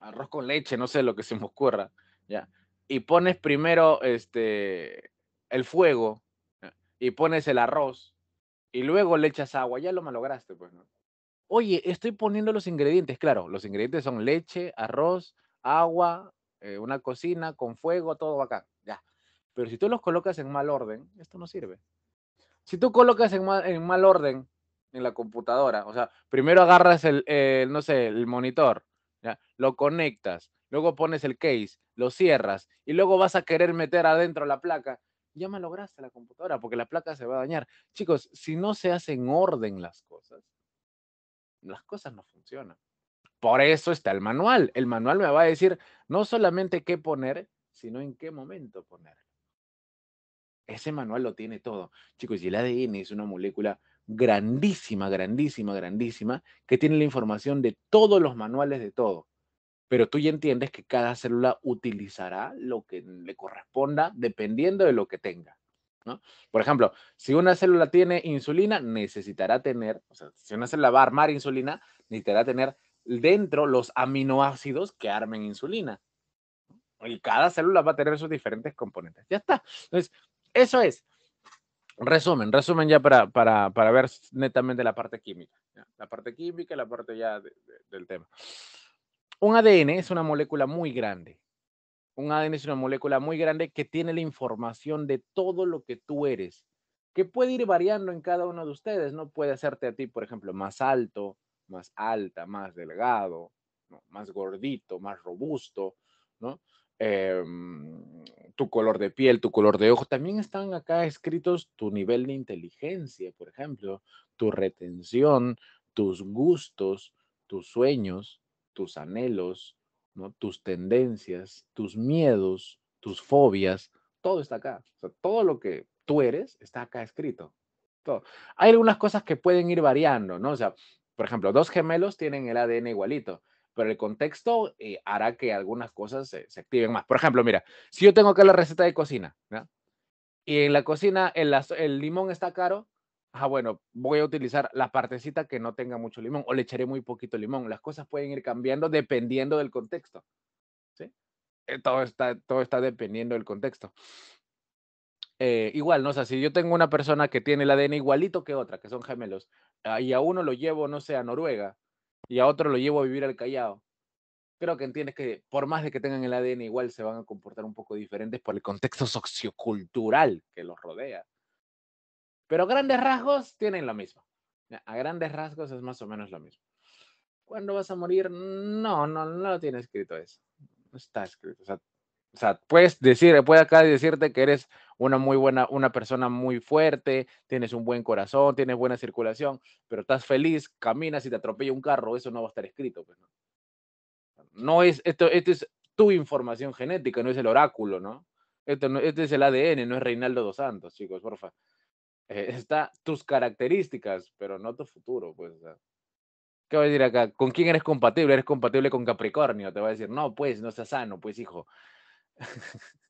Speaker 1: arroz con leche, no sé lo que se me ocurra, ya. Y pones primero este el fuego y pones el arroz y luego le echas agua, ya lo malograste, pues, ¿no? oye, estoy poniendo los ingredientes. Claro, los ingredientes son leche, arroz, agua, eh, una cocina con fuego, todo acá. Ya. Pero si tú los colocas en mal orden, esto no sirve. Si tú colocas en mal, orden en la computadora, o sea, primero agarras el, no sé, el monitor, ya, lo conectas, luego pones el case, lo cierras y luego vas a querer meter adentro la placa, ya malograste la computadora porque la placa se va a dañar. Chicos, si no se hacen orden las cosas, las cosas no funcionan. Por eso está el manual. El manual me va a decir no solamente qué poner, sino en qué momento poner. Ese manual lo tiene todo. Chicos, y el ADN es una molécula grandísima, grandísima, grandísima, que tiene la información de todos los manuales de todo. Pero tú ya entiendes que cada célula utilizará lo que le corresponda dependiendo de lo que tenga. Por ejemplo, si una célula tiene insulina, necesitará tener, o sea, si una célula va a armar insulina, necesitará tener dentro los aminoácidos que armen insulina. Y cada célula va a tener sus diferentes componentes. Ya está. Entonces, eso es. Resumen, resumen ya para, ver netamente la parte química. La parte química, y la parte ya del tema. Un ADN es una molécula muy grande, un ADN es una molécula muy grande que tiene la información de todo lo que tú eres, que puede ir variando en cada uno de ustedes, ¿no? Puede hacerte a ti, por ejemplo, más alto, más alta, más delgado, más gordito, más robusto, ¿no? Em, tu color de piel, tu color de ojo. También están acá escritos tu nivel de inteligencia, por ejemplo, tu retención, tus gustos, tus sueños, tus anhelos, tus tendencias, tus miedos, tus fobias, todo está acá. todo lo que tú eres está acá escrito. Hay algunas cosas que pueden ir variando, ¿no? O sea, por ejemplo, dos gemelos tienen el ADN igualito, pero el contexto eh, hará que algunas cosas se, activen más. Por ejemplo, mira, si yo tengo acá la receta de cocina, Y en la cocina el, el limón está caro, ah, bueno, voy a utilizar la partecita que no tenga mucho limón o le echaré muy poquito limón. Las cosas pueden ir cambiando dependiendo del contexto. ¿sí? Eh, todo, está, todo está dependiendo del contexto. Eh, igual, no sé, sea, si yo tengo una persona que tiene el ADN igualito que otra, que son gemelos, ah, y a uno lo llevo, no sé, a Noruega, y a otro lo llevo a vivir al Callao, creo que entiendes que por más de que tengan el ADN igual, se van a comportar un poco diferentes por el contexto sociocultural que los rodea. Pero a grandes rasgos tienen lo mismo. A grandes rasgos es más o menos lo mismo. ¿Cuándo vas a morir? No, no, no lo tiene escrito eso. No está escrito. O sea, puedes decir, puede acá decirte que eres una muy buena, una persona muy fuerte, tienes un buen corazón, tienes buena circulación, pero estás feliz, caminas y te atropella un carro, eso no va a estar escrito. Pues, ¿no? no es, esto, esto es tu información genética, no es el oráculo, ¿no? Esto, no, este es el ADN, no es Reinaldo dos Santos, chicos, porfa. Eh, está tus características, pero no tu futuro, pues. ¿Qué va a decir acá? ¿Con quién eres compatible? ¿Eres compatible con Capricornio? Te va a decir, no, pues, no seas sano, pues, hijo.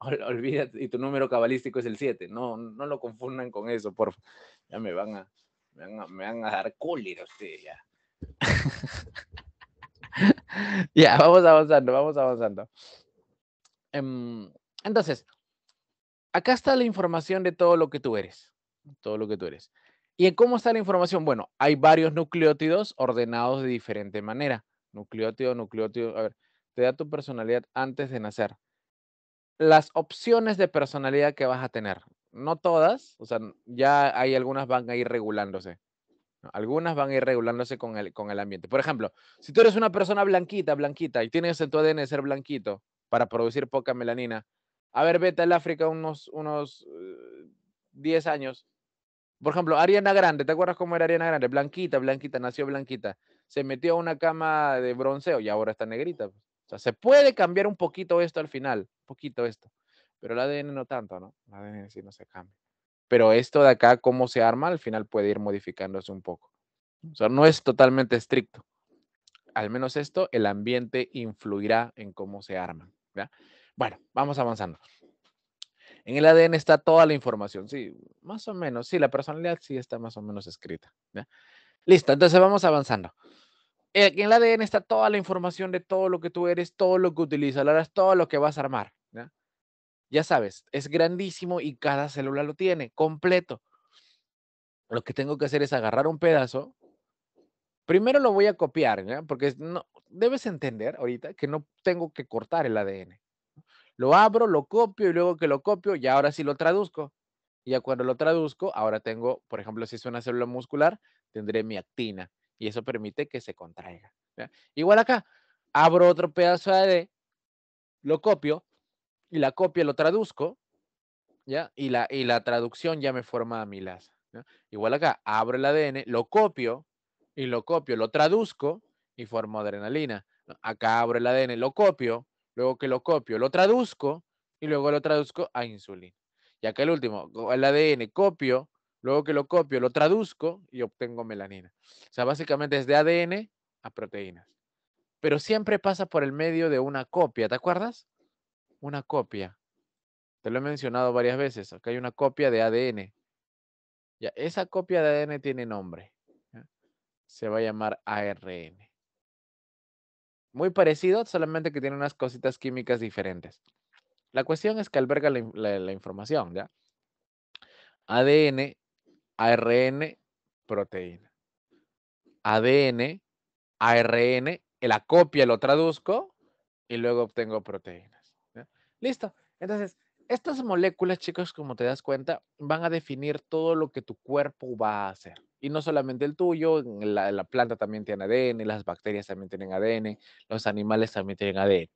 Speaker 1: olvida olvídate, y tu número cabalístico es el 7. No, no lo confundan con eso, por Ya me van a, me van a, me a dar cólera ustedes ya. ya, vamos avanzando, vamos avanzando. Em, entonces, acá está la información de todo lo que tú eres todo lo que tú eres. ¿Y en cómo está la información? Bueno, hay varios nucleótidos ordenados de diferente manera. Nucleótido, nucleótido, a ver, te da tu personalidad antes de nacer. Las opciones de personalidad que vas a tener, no todas, o sea, ya hay algunas van a ir regulándose. Algunas van a ir regulándose con el, con el ambiente. Por ejemplo, si tú eres una persona blanquita, blanquita, y tienes en tu ADN ser blanquito para producir poca melanina, a ver, vete al África unos, unos eh, 10 años. Por ejemplo, Ariana Grande, ¿te acuerdas cómo era Ariana Grande? Blanquita, blanquita, nació blanquita. Se metió a una cama de bronceo y ahora está negrita. Pues. O sea, se puede cambiar un poquito esto al final, un poquito esto. Pero el ADN no tanto, ¿no? El ADN sí no se cambia. Pero esto de acá, cómo se arma, al final puede ir modificándose un poco. O sea, no es totalmente estricto. Al menos esto, el ambiente influirá en cómo se arma. ¿ya? Bueno, vamos avanzando en el ADN está toda la información, sí, más o menos, sí, la personalidad sí está más o menos escrita. Listo, entonces vamos avanzando. Eh, en el ADN está toda la información de todo lo que tú eres, todo lo que utilizas, todo lo que vas a armar. ¿ya? ya sabes, es grandísimo y cada célula lo tiene completo. Lo que tengo que hacer es agarrar un pedazo. Primero lo voy a copiar, porque no, debes entender ahorita que no tengo que cortar el ADN. Lo abro, lo copio y luego que lo copio, ya ahora sí lo traduzco. Y ya cuando lo traduzco, ahora tengo, por ejemplo, si es una célula muscular, tendré mi actina y eso permite que se contraiga. Igual acá, abro otro pedazo de AD, lo copio y la copia lo traduzco, ¿ya? Y la, y la traducción ya me forma mi ¿ya? Igual acá, abro el ADN, lo copio y lo copio, lo traduzco y formo adrenalina. Acá abro el ADN, lo copio luego que lo copio, lo traduzco y luego lo traduzco a insulina. Y acá el último, el ADN copio, luego que lo copio, lo traduzco y obtengo melanina. O sea, básicamente es de ADN a proteínas. Pero siempre pasa por el medio de una copia, ¿te acuerdas? Una copia. Te lo he mencionado varias veces. Acá hay una copia de ADN. Ya, esa copia de ADN tiene nombre. Se va a llamar ARN. Muy parecido, solamente que tiene unas cositas químicas diferentes. La cuestión es que alberga la, información, ¿ya? ADN, ARN, proteína. ADN, ARN, la copia lo traduzco y luego obtengo proteínas. Listo. Entonces, estas moléculas, chicos, como te das cuenta, van a definir todo lo que tu cuerpo va a hacer. Y no solamente el tuyo, la, planta también tiene ADN, las bacterias también tienen ADN, los animales también tienen ADN.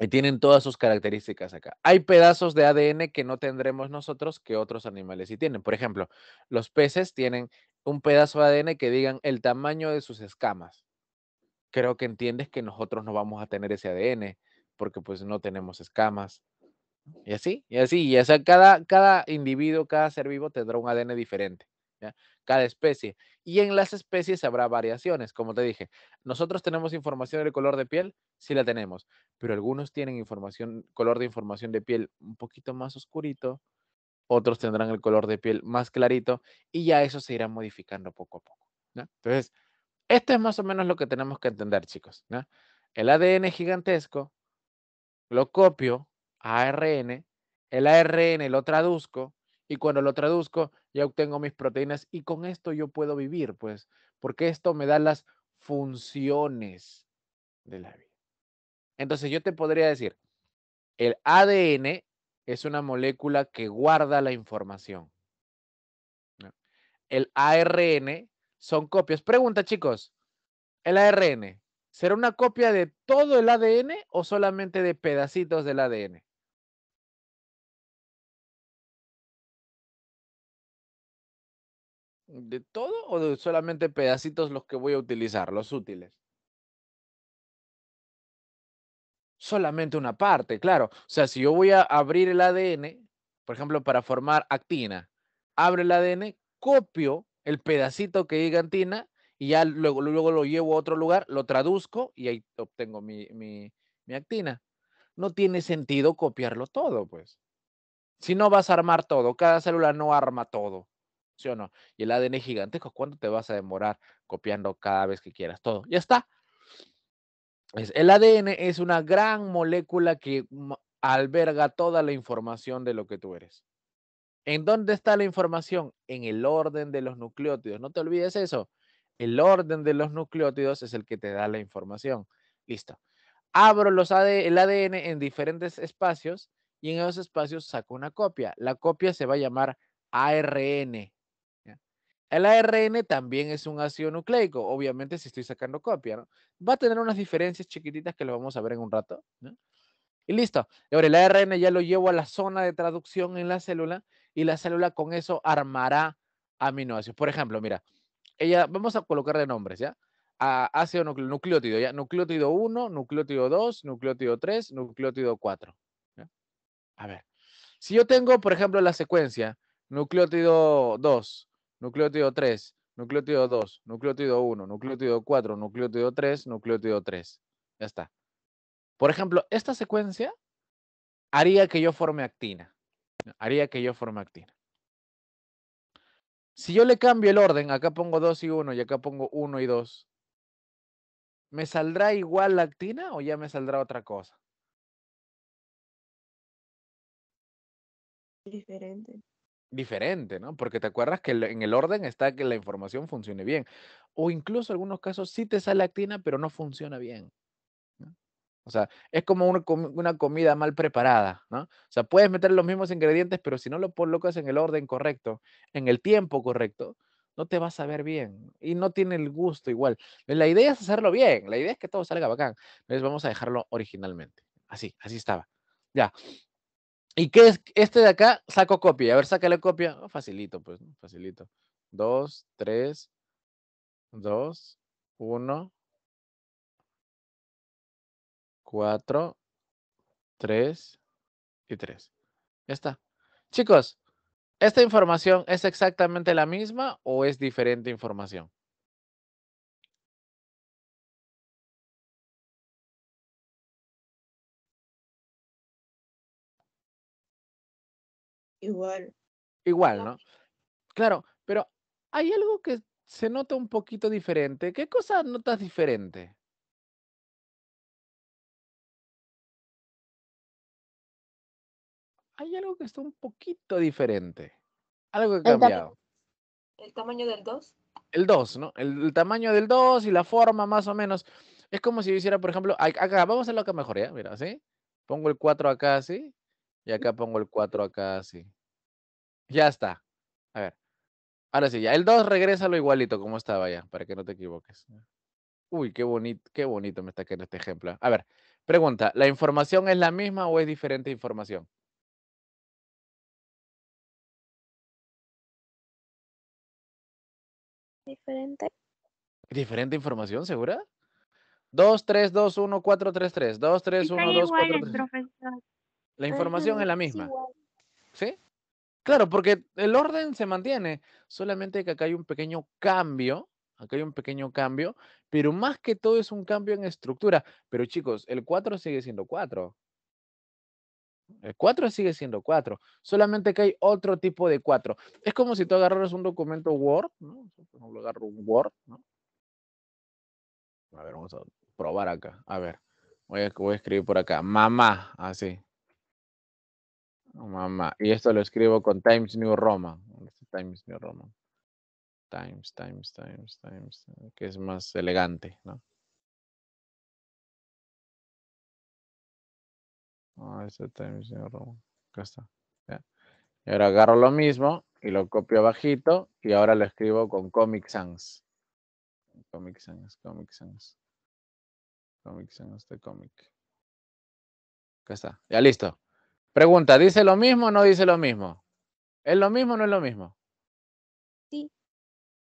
Speaker 1: Y tienen todas sus características acá. Hay pedazos de ADN que no tendremos nosotros que otros animales sí tienen. Por ejemplo, los peces tienen un pedazo de ADN que digan el tamaño de sus escamas. Creo que entiendes que nosotros no vamos a tener ese ADN porque pues no tenemos escamas. Y así, y así, y o sea, cada, cada individuo, cada ser vivo tendrá un ADN diferente cada especie. Y en las especies habrá variaciones, como te dije. Nosotros tenemos información del color de piel, sí la tenemos, pero algunos tienen información, color de información de piel un poquito más oscurito, otros tendrán el color de piel más clarito y ya eso se irá modificando poco a poco. Entonces, esto es más o menos lo que tenemos que entender, chicos. El ADN gigantesco, lo copio, ARN, el ARN lo traduzco y cuando lo traduzco ya obtengo mis proteínas y con esto yo puedo vivir, pues, porque esto me da las funciones de la vida. Entonces yo te podría decir, el ADN es una molécula que guarda la información. El ARN son copias. Pregunta, chicos, ¿el ARN será una copia de
Speaker 2: todo el ADN o solamente de pedacitos del ADN? ¿De todo o de solamente pedacitos los que voy a utilizar, los útiles?
Speaker 1: Solamente una parte, claro. O sea, si yo voy a abrir el ADN, por ejemplo, para formar actina, abro el ADN, copio el pedacito que diga actina y ya luego, lo llevo a otro lugar, lo traduzco y ahí obtengo mi, mi, mi actina. No tiene sentido copiarlo todo, pues. Si no vas a armar todo, cada célula no arma todo. Y el ADN gigantesco, ¿cuánto te vas a demorar copiando cada vez que quieras? Todo, ya está. el ADN es una gran molécula que alberga toda la información de lo que tú eres. ¿En dónde está la información? En el orden de los nucleótidos. No te olvides eso. El orden de los nucleótidos es el que te da la información. Listo. Abro los el ADN en diferentes espacios y en esos espacios saco una copia. La copia se va a llamar ARN. El ARN también es un ácido nucleico, obviamente si estoy sacando copia, ¿no? Va a tener unas diferencias chiquititas que lo vamos a ver en un rato, Y listo. Ahora el ARN ya lo llevo a la zona de traducción en la célula y la célula con eso armará aminoácidos. Por ejemplo, mira, ella, vamos a colocarle nombres, ¿ya? ácido nucleótido, ¿ya? Nucleótido 1, nucleótido 2, nucleótido 3, nucleótido 4. A ver, si yo tengo, por ejemplo, la secuencia, nucleótido 2, nucleótido 3, nucleótido 2, nucleótido 1, nucleótido 4, nucleótido 3, nucleótido 3. Ya está. Por ejemplo, esta secuencia haría que yo forme actina. Haría que yo forme actina. Si yo le cambio el orden, acá pongo 2 y 1 y acá pongo 1 y 2, ¿me saldrá igual la actina o ya me saldrá otra cosa?
Speaker 2: Diferente
Speaker 1: diferente, ¿no? Porque te acuerdas que en el orden está que la información funcione bien. O incluso en algunos casos sí te sale actina, pero no funciona bien. O sea, es como una, comida mal preparada, ¿no? O sea, puedes meter los mismos ingredientes, pero si no lo colocas en el orden correcto, en el tiempo correcto, no te va a saber bien y no tiene el gusto igual. La idea es hacerlo bien, la idea es que todo salga bacán. Entonces vamos a dejarlo originalmente. Así, así estaba. Ya, ¿Y qué es este de acá? Saco copia. A ver, sácale copia. Oh, facilito, pues, facilito. Dos, tres,
Speaker 2: dos, uno, cuatro, tres y tres. Ya está.
Speaker 1: Chicos, ¿esta información es exactamente la misma o es diferente
Speaker 2: información? Igual. Igual, ¿no? Claro, pero hay algo que se nota un poquito diferente. ¿Qué cosa notas diferente? Hay algo que está un poquito diferente. Algo que ha cambiado. ¿El tamaño del 2?
Speaker 1: El 2, ¿no? El, tamaño del 2 y la forma más o menos. Es como si yo hiciera, por ejemplo, acá, vamos a hacerlo acá mejor, ¿ya? Mira, ¿sí? Pongo el 4 acá, ¿sí? Y acá pongo el 4 acá así. Ya está. A ver. Ahora sí, ya. El 2 regresa lo igualito como estaba ya, para que no te equivoques. Uy, qué bonito, qué bonito me está quedando este ejemplo. A
Speaker 2: ver, pregunta, ¿la información es la misma o es diferente información? Diferente. ¿Diferente información, segura? 2, 3, 2, 1, 4,
Speaker 1: 3, 3. 2, 3, 1, 2, 4, 3. La información es la misma. ¿Sí? Claro, porque el orden se mantiene, solamente que acá hay un pequeño cambio, acá hay un pequeño cambio, pero más que todo es un cambio en estructura. Pero chicos, el 4 sigue siendo 4. El 4 sigue siendo 4, solamente que hay otro tipo de 4. Es como si tú agarraras un documento Word, ¿no? por agarro un Word, ¿no? A ver, vamos a probar acá. A ver, voy a, voy a escribir por acá. Mamá, así mamá. Y esto lo escribo con Times New Roman. Este Times New Roman. Times, Times,
Speaker 2: Times, Times. Que es más elegante, ¿no? Ah, ese Times New Roman. Acá está. ¿Ya?
Speaker 1: Y ahora agarro lo mismo y lo copio bajito y ahora lo escribo con Comic
Speaker 2: Sans. Comic Sans, Comic Sans. Comic Sans de Comic.
Speaker 1: Acá está. Ya listo. Pregunta, ¿dice lo mismo o no dice lo mismo? ¿Es lo mismo o no es lo mismo? Sí.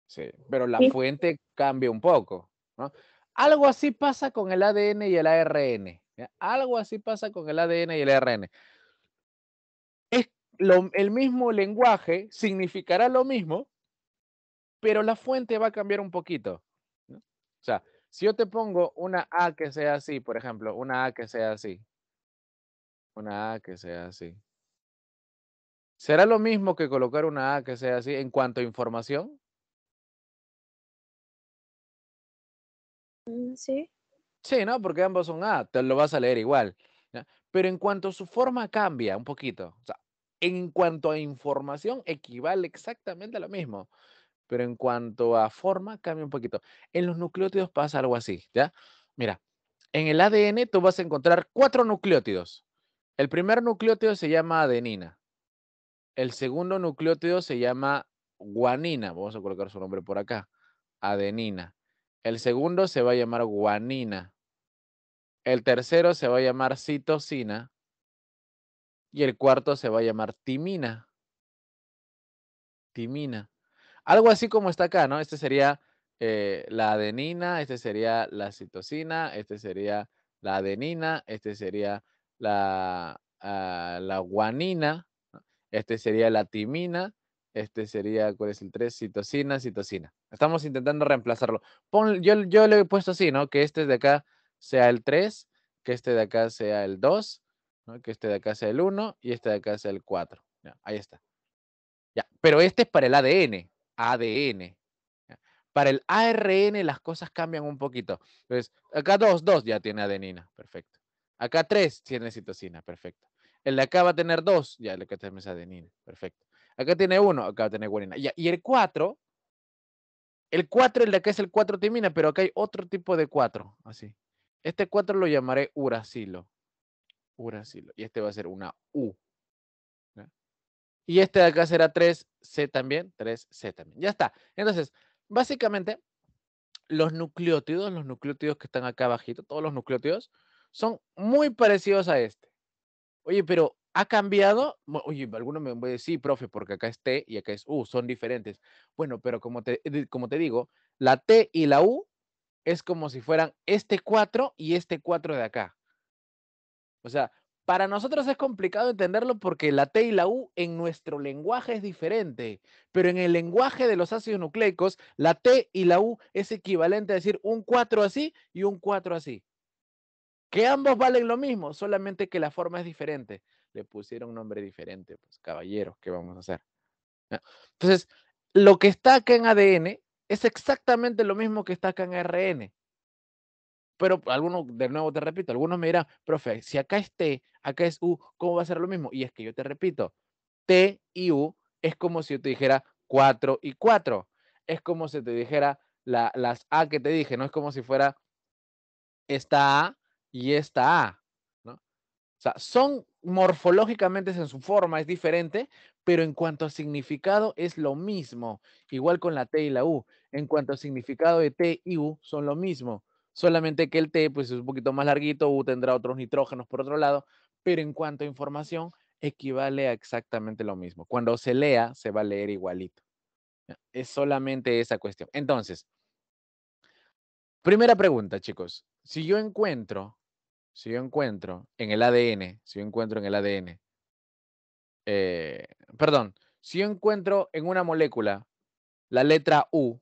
Speaker 1: Sí, pero la fuente cambia un poco. ¿no? Algo así pasa con el ADN y el ARN. Algo así pasa con el ADN y el ARN. Es lo, el mismo lenguaje significará lo mismo, pero la fuente va a cambiar un poquito. O sea, si yo te pongo una A que sea así, por ejemplo, una A que sea así, una A que sea así. ¿Será lo mismo que colocar una A que sea así en cuanto a información? Mm, sí. Sí, ¿no? Porque ambos son A, te lo vas a leer igual. Pero en cuanto a su forma cambia un poquito. O sea, en cuanto a información equivale exactamente a lo mismo. Pero en cuanto a forma cambia un poquito. En los nucleótidos pasa algo así, ¿ya? Mira, en el ADN tú vas a encontrar cuatro nucleótidos. El primer nucleótido se llama adenina. El segundo nucleótido se llama guanina. Vamos a colocar su nombre por acá. Adenina. El segundo se va a llamar guanina. El tercero se va a llamar citosina. Y el cuarto se va a llamar timina. Timina. Algo así como está acá, ¿no? Este sería eh, la adenina, este sería la citosina, este sería la adenina, este sería la, ah, la guanina, este sería la timina, este sería, ¿cuál es el 3? citocina citocina Estamos intentando reemplazarlo. yo, yo le he puesto así, ¿no? Que este de acá sea el 3, que este de acá sea el 2, que este de acá sea el 1 y este de acá sea el 4. ahí está. Ya, pero este es para el ADN, ADN. Para el ARN las cosas cambian un poquito. Entonces, acá 2, 2 ya tiene adenina, perfecto. Acá tres tiene citosina, perfecto. El de acá va a tener dos, ya el que acá mesadenina, perfecto. Acá tiene uno, acá va a tener guanina. y el 4, el cuatro, el de acá es el 4 timina, pero acá hay otro tipo de cuatro, así. Este 4 lo llamaré uracilo. Uracilo. Y este va a ser una U. Y este de acá será 3C también, 3C también. Ya está. Entonces, básicamente, los nucleótidos, los nucleótidos que están acá abajito, todos los nucleótidos, son muy parecidos a este. Oye, pero ha cambiado. Oye, algunos me voy a decir, profe, porque acá es T y acá es U, son diferentes. Bueno, pero como te, eh, como te digo, la T y la U es como si fueran este 4 y este 4 de acá. O sea, para nosotros es complicado entenderlo porque la T y la U en nuestro lenguaje es diferente, pero en el lenguaje de los ácidos nucleicos, la T y la U es equivalente a decir un 4 así y un 4 así que ambos valen lo mismo, solamente que la forma es diferente. Le pusieron un nombre diferente, pues caballeros, ¿qué vamos a hacer? Entonces, lo que está acá en ADN es exactamente lo mismo que está acá en RN. Pero algunos, de nuevo te repito, algunos me dirán, profe, si acá es T, acá es U, ¿cómo va a ser lo mismo? Y es que yo te repito, T y U es como si yo te dijera 4 y 4. Es como si te dijera las A que te dije, no es como si fuera esta A y esta A. ¿no? O sea, son morfológicamente en su forma, es diferente, pero en cuanto a significado es lo mismo, igual con la T y la U. En cuanto a significado de T y U son lo mismo, solamente que el T pues, es un poquito más larguito, U tendrá otros nitrógenos por otro lado, pero en cuanto a información equivale a exactamente lo mismo. Cuando se lea, se va a leer igualito. Es solamente esa cuestión. Entonces, primera pregunta, chicos. Si yo encuentro si yo encuentro en el ADN, si yo encuentro en el ADN, eh, perdón, si yo encuentro en una molécula la letra U,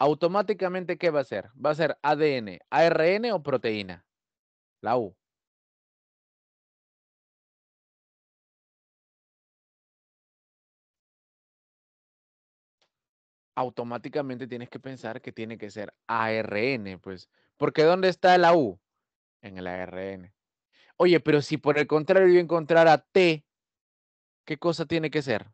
Speaker 2: automáticamente, ¿qué va a ser? ¿Va a ser ADN, ARN o proteína? La U. automáticamente
Speaker 1: tienes que pensar que tiene que ser ARN, pues,
Speaker 2: porque ¿dónde está la U?
Speaker 1: en el ARN. Oye, pero si por el contrario yo encontrara T, ¿qué cosa tiene que ser?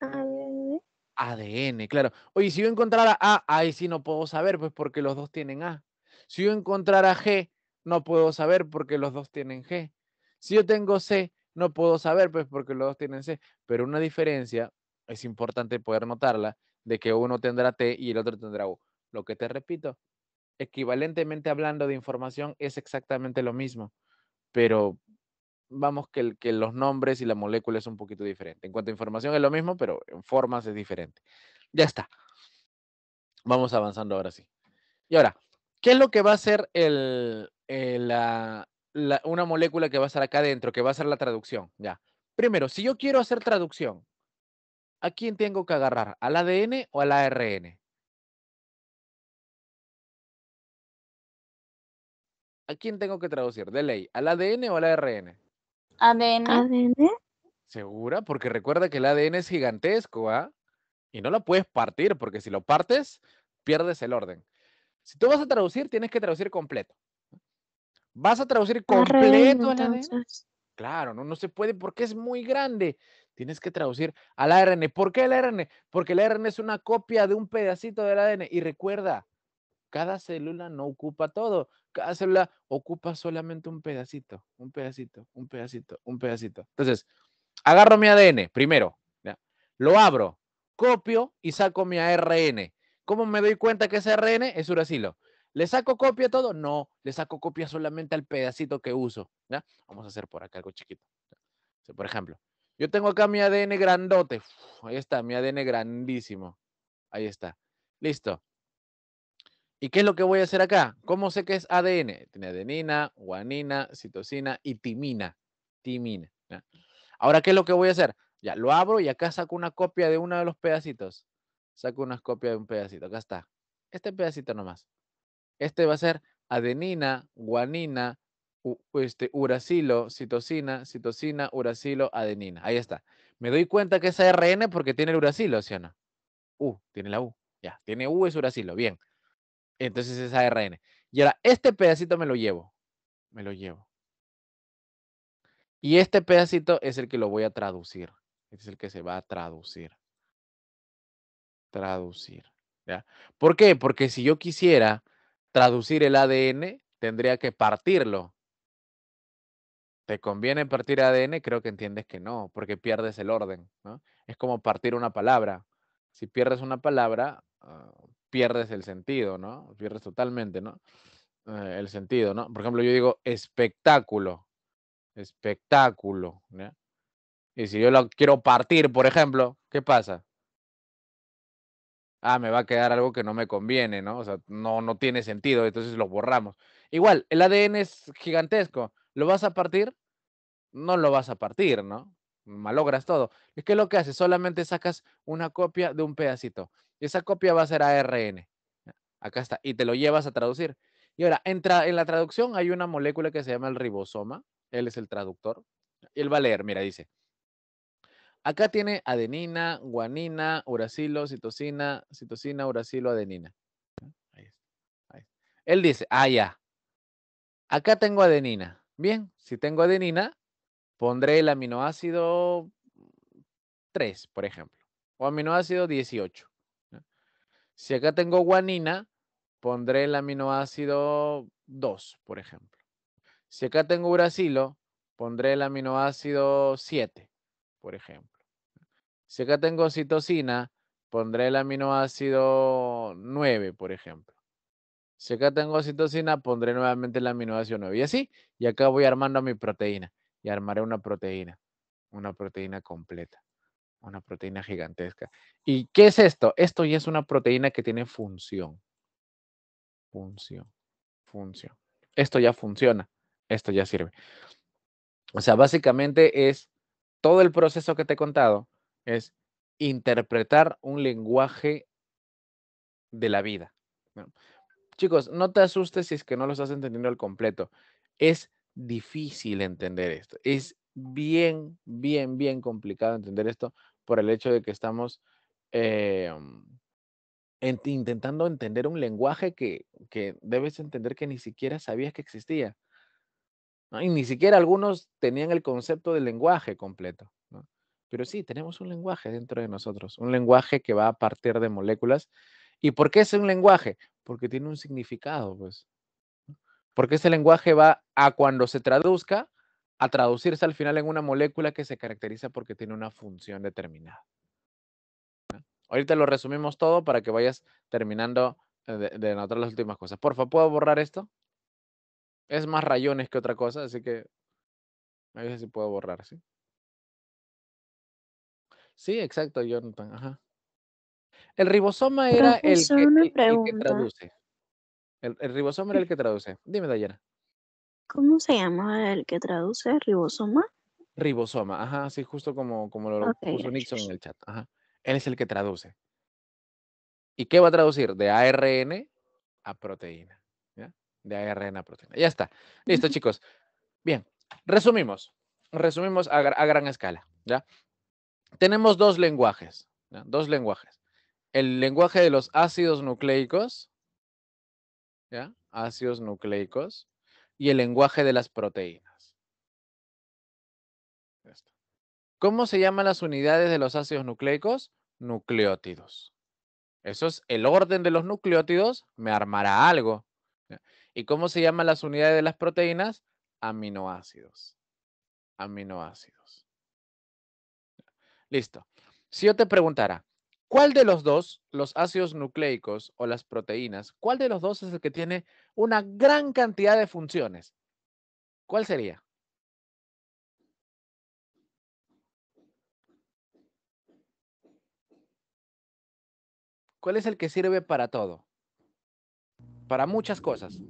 Speaker 2: ADN.
Speaker 1: ADN, claro. Oye, si yo encontrara A, ahí sí no puedo saber, pues porque los dos tienen A. Si yo encontrara G, no puedo saber porque los dos tienen G. Si yo tengo C, no puedo saber pues porque los dos tienen C. Pero una diferencia, es importante poder notarla, de que uno tendrá T y el otro tendrá U. Lo que te repito, equivalentemente hablando de información es exactamente lo mismo, pero vamos que, los nombres y la molécula es un poquito diferente. En cuanto a información es lo mismo, pero en formas es diferente. Ya está. Vamos avanzando ahora sí. Y ahora, ¿qué es lo que va a ser el, ah, la, una molécula que va a estar acá adentro, que va a ser la traducción? Ya. Primero, si yo quiero hacer traducción, ¿a quién tengo que agarrar?
Speaker 2: ¿Al ADN o al ARN? ¿a quién tengo que traducir? De ley, ¿al ADN o al ARN? ADN. ADN.
Speaker 1: ¿Segura? Porque recuerda que el ADN es gigantesco, ¿ah? Y no lo puedes partir, porque si lo partes, pierdes el orden. Si tú vas a traducir, tienes que traducir completo. ¿Vas a traducir completo ADN? Claro, no, no se puede porque es muy grande. Tienes que traducir al ARN. ¿Por qué el ARN? Porque el ARN es una copia de un pedacito del ADN. Y recuerda, cada célula no ocupa todo. Cada célula ocupa solamente un pedacito, un pedacito, un pedacito, un pedacito. Entonces, agarro mi ADN primero, lo abro, copio y saco mi ARN. ¿Cómo me doy cuenta que ese ARN es uracilo? ¿Le saco copia todo? No, le saco copia solamente al pedacito que uso. Vamos a hacer por acá algo chiquito. Por ejemplo, yo tengo acá mi ADN grandote. ahí está, mi ADN grandísimo. Ahí está. Listo. ¿Y qué es lo que voy a hacer acá? ¿Cómo sé que es ADN? Tiene adenina, guanina, citosina y timina. Timina. Ahora, ¿qué es lo que voy a hacer? Ya lo abro y acá saco una copia de uno de los pedacitos. Saco una copia de un pedacito. Acá está. Este pedacito nomás. Este va a ser adenina, guanina, este, uracilo, citosina, citosina, uracilo, adenina. Ahí está. Me doy cuenta que es ARN porque tiene el uracilo, ¿sí o no? U, tiene la U. Ya, tiene U es uracilo. Bien. Entonces es ARN. Y ahora, este pedacito me lo llevo. Me lo llevo. Y este pedacito es el que lo voy a traducir. Este es el que se va a traducir. Traducir. ¿ya? ¿Por qué? Porque si yo quisiera traducir el ADN, tendría que partirlo. ¿Te conviene partir ADN? Creo que entiendes que no, porque pierdes el orden. ¿no? Es como partir una palabra. Si pierdes una palabra, ah, pierdes el sentido, ¿no? Pierdes totalmente, ¿no? Eh, el sentido, ¿no? Por ejemplo, yo digo espectáculo, espectáculo, ¿no? Y si yo lo quiero partir, por ejemplo, ¿qué pasa? Ah, me va a quedar algo que no me conviene, ¿no? O sea, no, no tiene sentido, entonces lo borramos. Igual, el ADN es gigantesco. ¿Lo vas a partir? No lo vas a partir, ¿no? Malogras todo. Es que lo que haces, solamente sacas una copia de un pedacito. Esa copia va a ser ARN. Acá está. Y te lo llevas a traducir. Y ahora, en, en la traducción hay una molécula que se llama el ribosoma. Él es el traductor. él va a leer, mira, dice. Acá tiene adenina, guanina, uracilo, citosina, citosina, uracilo, adenina. Él dice, ah, ya. Acá tengo adenina. Bien, si tengo adenina, pondré el aminoácido 3, por ejemplo, o aminoácido 18. Si acá tengo guanina, pondré el aminoácido 2, por ejemplo. Si acá tengo uracilo, pondré el aminoácido 7, por ejemplo. Si acá tengo citosina, pondré el aminoácido 9, por ejemplo. Si acá tengo citosina, pondré nuevamente el aminoácido 9. Y así, y acá voy armando mi proteína. Y armaré una proteína, una proteína completa. Una proteína gigantesca. ¿Y qué es esto? Esto ya es una proteína que tiene función. Función. Función. Esto ya funciona. Esto ya sirve. O sea, básicamente es todo el proceso que te he contado es interpretar un lenguaje de la vida. Chicos, no te asustes si es que no lo estás entendiendo al completo. Es difícil entender esto. Es bien, bien, bien complicado entender esto, por el hecho de que estamos eh, intentando entender un lenguaje que, debes entender que ni siquiera sabías que existía. Y ni siquiera algunos tenían el concepto del lenguaje completo. Pero sí, tenemos un lenguaje dentro de nosotros, un lenguaje que va a partir de moléculas. ¿Y por qué es un lenguaje? Porque tiene un significado, pues. Porque ese lenguaje va a cuando se traduzca, a traducirse al final en una molécula que se caracteriza porque tiene una función determinada. Ahorita lo resumimos todo para que vayas terminando eh, de, notar las últimas cosas. Por favor, ¿puedo borrar esto? Es más rayones que otra cosa, así que a ver si puedo borrar, ¿sí? Sí, exacto, Jonathan. Ajá.
Speaker 2: El ribosoma era el que, traduce.
Speaker 1: El, el, ribosoma era el que traduce. Dime, Dayana.
Speaker 2: ¿Cómo se llama el que traduce? ¿Ribosoma?
Speaker 1: Ribosoma, ajá, así justo como, como lo puso Nixon en el chat. Él es el que traduce. ¿Y qué va a traducir? De ARN a proteína. ¿ya? De ARN a proteína. Ya está. Listo, chicos. Bien, resumimos. Resumimos a, a gran escala. ¿ya? Tenemos dos lenguajes. Dos lenguajes. El lenguaje de los ácidos nucleicos. ¿ya? Ácidos nucleicos y el lenguaje de las proteínas. ¿Cómo se llaman las unidades de los ácidos nucleicos? Nucleótidos. Eso es el orden de los nucleótidos, me armará algo. ¿Y cómo se llaman las unidades de las proteínas? Aminoácidos. Aminoácidos. Listo. Si yo te preguntara, ¿Cuál de los dos, los ácidos nucleicos o las proteínas, cuál de los dos es el que tiene una
Speaker 2: gran cantidad de funciones? ¿Cuál sería?
Speaker 1: ¿Cuál es el que sirve para todo? Para muchas cosas.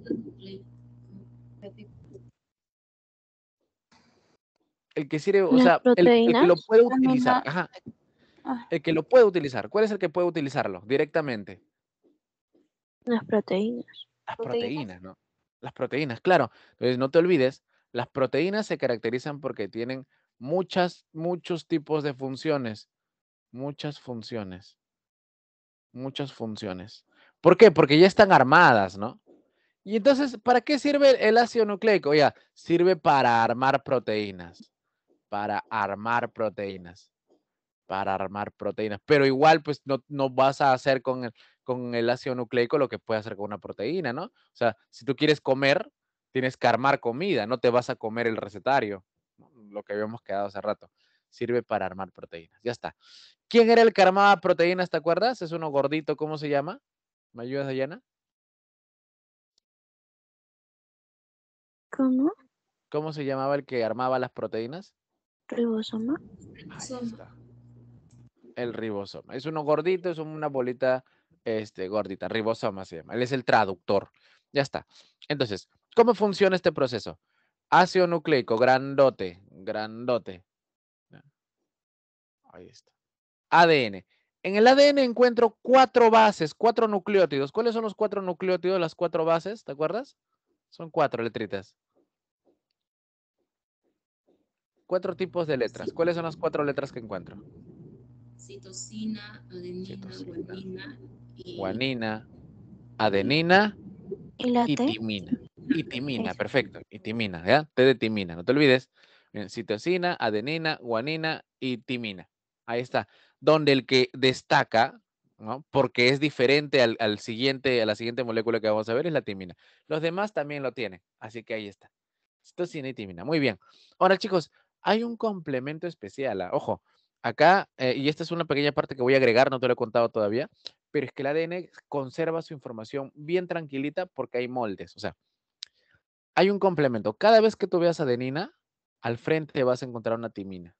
Speaker 1: El que sirve, o sea, el, que lo puede utilizar. Ajá, Ah. El que lo puede utilizar. ¿Cuál es el que puede utilizarlo directamente?
Speaker 2: Las proteínas. Las proteínas,
Speaker 1: ¿no? Las proteínas, claro. Entonces, no te olvides, las proteínas se caracterizan porque tienen muchas, muchos tipos de funciones. Muchas funciones. Muchas funciones. ¿Por qué? Porque ya están armadas, ¿no? Y entonces, ¿para qué sirve el ácido nucleico? Ya, sirve para armar proteínas. Para armar proteínas para armar proteínas. Pero igual, pues no, no vas a hacer con el, con el ácido nucleico lo que puedes hacer con una proteína, ¿no? O sea, si tú quieres comer, tienes que armar comida, no te vas a comer el recetario, lo que habíamos quedado hace rato. Sirve para armar proteínas. Ya está. ¿Quién era el que armaba proteínas, te acuerdas? Es uno gordito, ¿cómo se llama? ¿Me ayudas, Diana? ¿Cómo? ¿Cómo se llamaba el que armaba las proteínas?
Speaker 2: Ribosoma
Speaker 1: el ribosoma. Es uno gordito, es una bolita este, gordita, ribosoma se llama. Él es el traductor. Ya está. Entonces, ¿cómo funciona este proceso? Ácido nucleico, grandote, grandote. Ahí está. ADN. En el ADN encuentro cuatro bases, cuatro nucleótidos. ¿Cuáles son los cuatro nucleótidos, las cuatro bases? ¿Te acuerdas? Son cuatro letritas. Cuatro tipos de letras. ¿Cuáles son las cuatro letras que encuentro?
Speaker 2: citosina, adenina, guanina.
Speaker 1: Y, guanina, adenina y, timina. Y timina, perfecto. Y timina, ¿ya? T de timina, no te olvides. Citocina, citosina, adenina, guanina y timina. Ahí está. Donde el que destaca, ¿no? porque es diferente al, siguiente, a la siguiente molécula que vamos a ver, es la timina. Los demás también lo tienen, así que ahí está. Citosina y timina. Muy bien. Ahora, chicos, hay un complemento especial. Ah, ojo, Acá, eh, y esta es una pequeña parte que voy a agregar, no te lo he contado todavía, pero es que el ADN conserva su información bien tranquilita porque hay moldes. O sea, hay un complemento. Cada vez que tú veas adenina, al frente vas a encontrar una timina.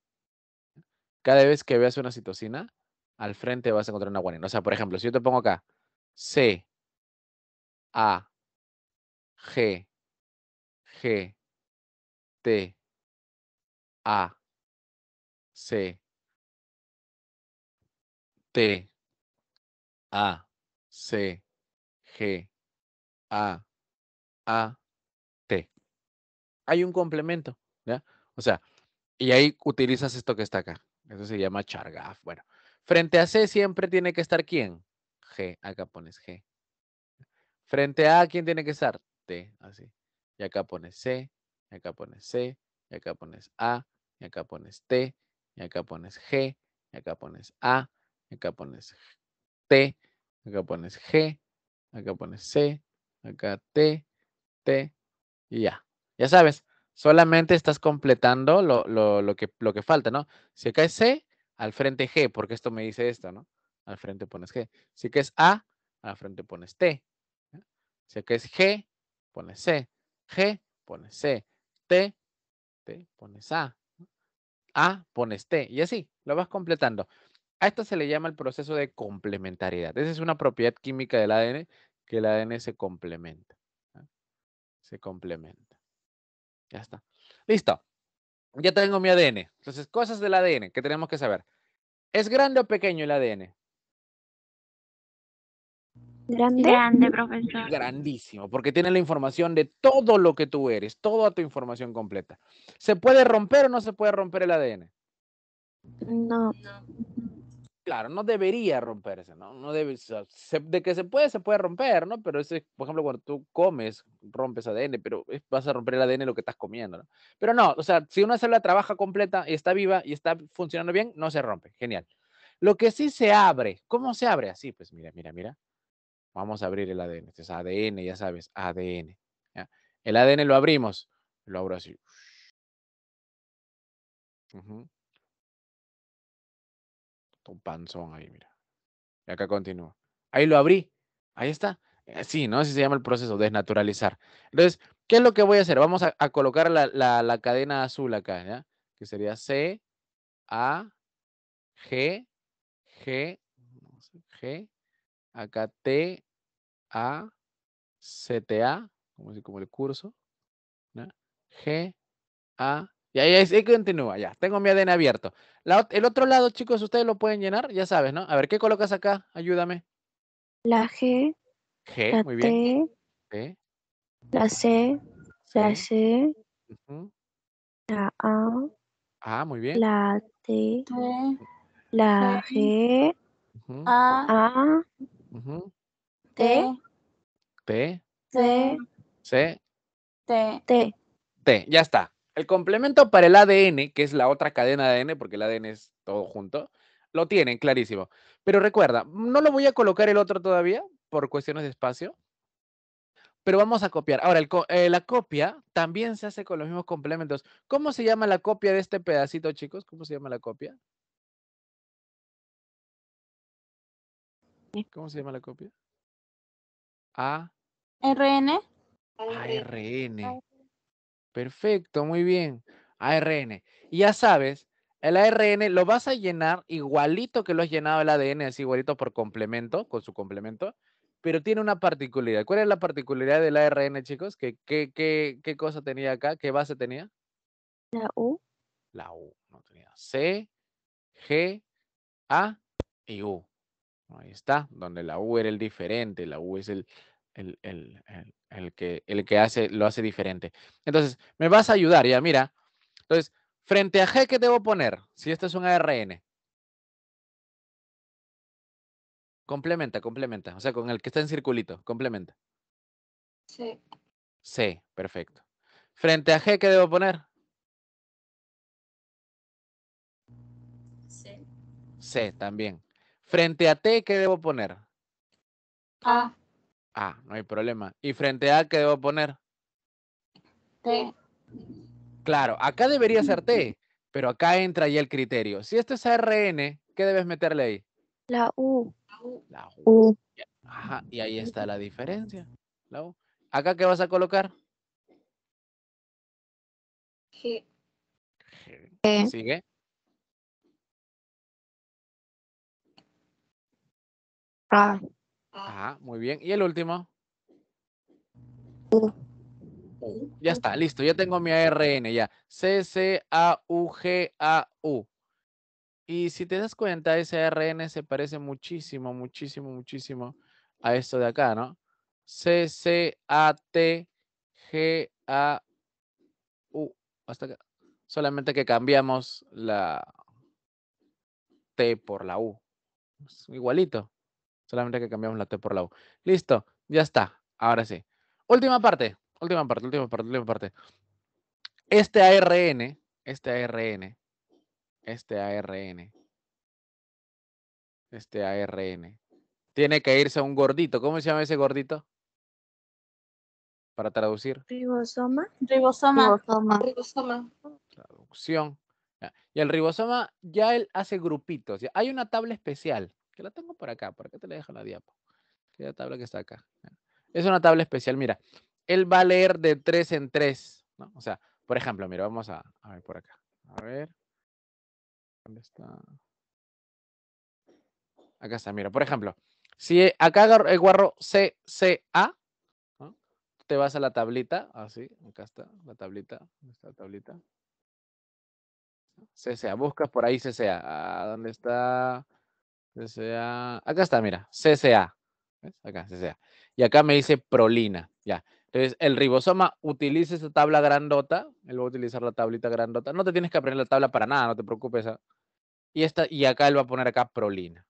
Speaker 1: Cada vez que veas una citosina, al frente vas a encontrar una guanina. O
Speaker 2: sea, por ejemplo, si yo te pongo acá C, A, G, G, T, A, C, T A C G A
Speaker 1: A T. Hay un complemento, ¿ya? O sea, y ahí utilizas esto que está acá. Eso se llama chargaf. Bueno, frente a C siempre tiene que estar quién? G, acá pones G. Frente a ¿quién tiene que estar? T, así. Y acá pones C, y acá pones C, y acá pones A, y acá pones T, y acá pones G, y acá pones A, acá pones T, acá pones G, acá pones C, acá T, T y ya. Ya sabes, solamente estás completando lo, que, lo que falta, ¿no? Si acá es C, al frente G, porque esto me dice esto, ¿no? Al frente pones G. Si acá es A, al frente pones T. Si acá es G, pones C. G, pones C. T, T, pones A. A, pones T. Y así, lo vas completando. A esto se le llama el proceso de complementariedad. Esa es una propiedad química del ADN, que el ADN se complementa. Se complementa. Ya está. Listo. Ya tengo mi ADN. Entonces, cosas del ADN que tenemos que saber. ¿Es grande o pequeño el ADN?
Speaker 2: Grande. Grande,
Speaker 1: profesor. Grandísimo, porque tiene la información de todo lo que tú eres, toda tu información completa. ¿Se puede romper o no se puede romper el ADN? No claro, no debería romperse, ¿no? No debe, de que se puede, se puede romper, ¿no? Pero ese, por ejemplo, cuando tú comes, rompes ADN, pero vas a romper el ADN lo que estás comiendo, ¿no? Pero no, o sea, si una célula trabaja completa y está viva y está funcionando bien, no se rompe, genial. Lo que sí se abre, ¿cómo se abre? Así, pues mira, mira, mira. Vamos a abrir el ADN. Este es ADN, ya sabes, ADN.
Speaker 2: El ADN lo abrimos, lo abro así panzón ahí, mira. Y acá
Speaker 1: continúa. Ahí lo abrí. Ahí está. Eh, sí, ¿no? Así se llama el proceso, desnaturalizar. Entonces, ¿qué es lo que voy a hacer? Vamos a, colocar la, cadena azul acá, ¿ya? Que sería C, A, G, G, G, acá T, A, C, T, A, como, el curso, G, A, y ahí, y continúa, ya. Tengo mi ADN abierto. el otro lado, chicos, ustedes lo pueden llenar, ya sabes, ¿no? A ver, ¿qué colocas acá?
Speaker 2: Ayúdame. La G.
Speaker 1: G, la muy bien.
Speaker 2: la C, la C. La A.
Speaker 1: Ah, muy bien. La
Speaker 2: T. la G. A. A T. T. T. C. T. T.
Speaker 1: T. Ya está. El complemento para el ADN, que es la otra cadena de ADN, porque el ADN es todo junto, lo tienen clarísimo. Pero recuerda, no lo voy a colocar el otro todavía por cuestiones de espacio, pero vamos a copiar. Ahora, eh, la copia también se hace con los mismos complementos. ¿Cómo se llama la copia de este pedacito,
Speaker 2: chicos? ¿Cómo se llama la copia? ¿Cómo se llama la copia? A. RN.
Speaker 1: ARN. Perfecto, muy bien. ARN. Y ya sabes, el ARN lo vas a llenar igualito que lo has llenado el ADN, es igualito por complemento, con su complemento, pero tiene una particularidad. ¿Cuál es la particularidad del ARN, chicos? ¿Qué, qué, qué cosa tenía acá? ¿Qué base tenía? La U. La U, no tenía. C, G, A y U. Ahí está, donde la U era el diferente, la U es el, el, el, que, el que hace, lo hace diferente. Entonces, me vas a ayudar, ya, mira. Entonces, frente a G, ¿qué debo poner? Si esto es un ARN. Complementa, complementa. O sea, con el que está en circulito, complementa. Sí. sí perfecto.
Speaker 2: Frente a G, ¿qué debo poner?
Speaker 1: sí C, también. Frente a T, ¿qué debo poner? A. Ah, no hay problema. ¿Y frente a qué debo poner? T. Claro, acá debería ser T, pero acá entra ya el criterio. Si esto es ARN, ¿qué debes meterle ahí?
Speaker 2: La U. La U.
Speaker 1: Ajá, y ahí está la diferencia. La U. ¿Acá qué vas a colocar?
Speaker 2: G. G. ¿Sigue? A
Speaker 1: muy bien. ¿Y el último? Ya está, listo. Ya tengo mi ARN ya. C, C, A, U, G, A, U. Y si te das cuenta, ese ARN se parece muchísimo, muchísimo, muchísimo a esto de acá, ¿no? C, C, A, T, G, A, U. Hasta acá. Solamente que cambiamos la T por la U. igualito. Solamente que cambiamos la T por la U. Listo, ya está. Ahora sí. Última parte, última parte, última parte, última parte. Este ARN, este ARN, este ARN, este ARN, tiene que irse a un gordito. ¿Cómo se llama ese gordito? Para traducir.
Speaker 2: Ribosoma. Ribosoma. ribosoma.
Speaker 1: Traducción. Y el ribosoma ya él hace grupitos. Hay una tabla especial que la tengo por acá, por qué te la dejo la diapo. Que la tabla que está acá. Es una tabla especial, mira, él va a leer de tres en tres, ¿no? O sea, por ejemplo, mira, vamos a, a ver por acá. A ver. ¿Dónde está? Acá está, mira, por ejemplo, si acá agarro el guarro CCA, te vas a la tablita, así, acá está la tablita, ¿dónde está la tablita? CCA, buscas por ahí CCA, ah, ¿dónde está? CCA. Acá está, mira, CCA. ¿Ves? Acá, Y acá me dice prolina. Ya. Entonces, el ribosoma utiliza esa tabla grandota. Él va a utilizar la tablita grandota. No te tienes que aprender la tabla para nada, no te preocupes. ¿ah? Y, esta, y acá él va a poner acá prolina.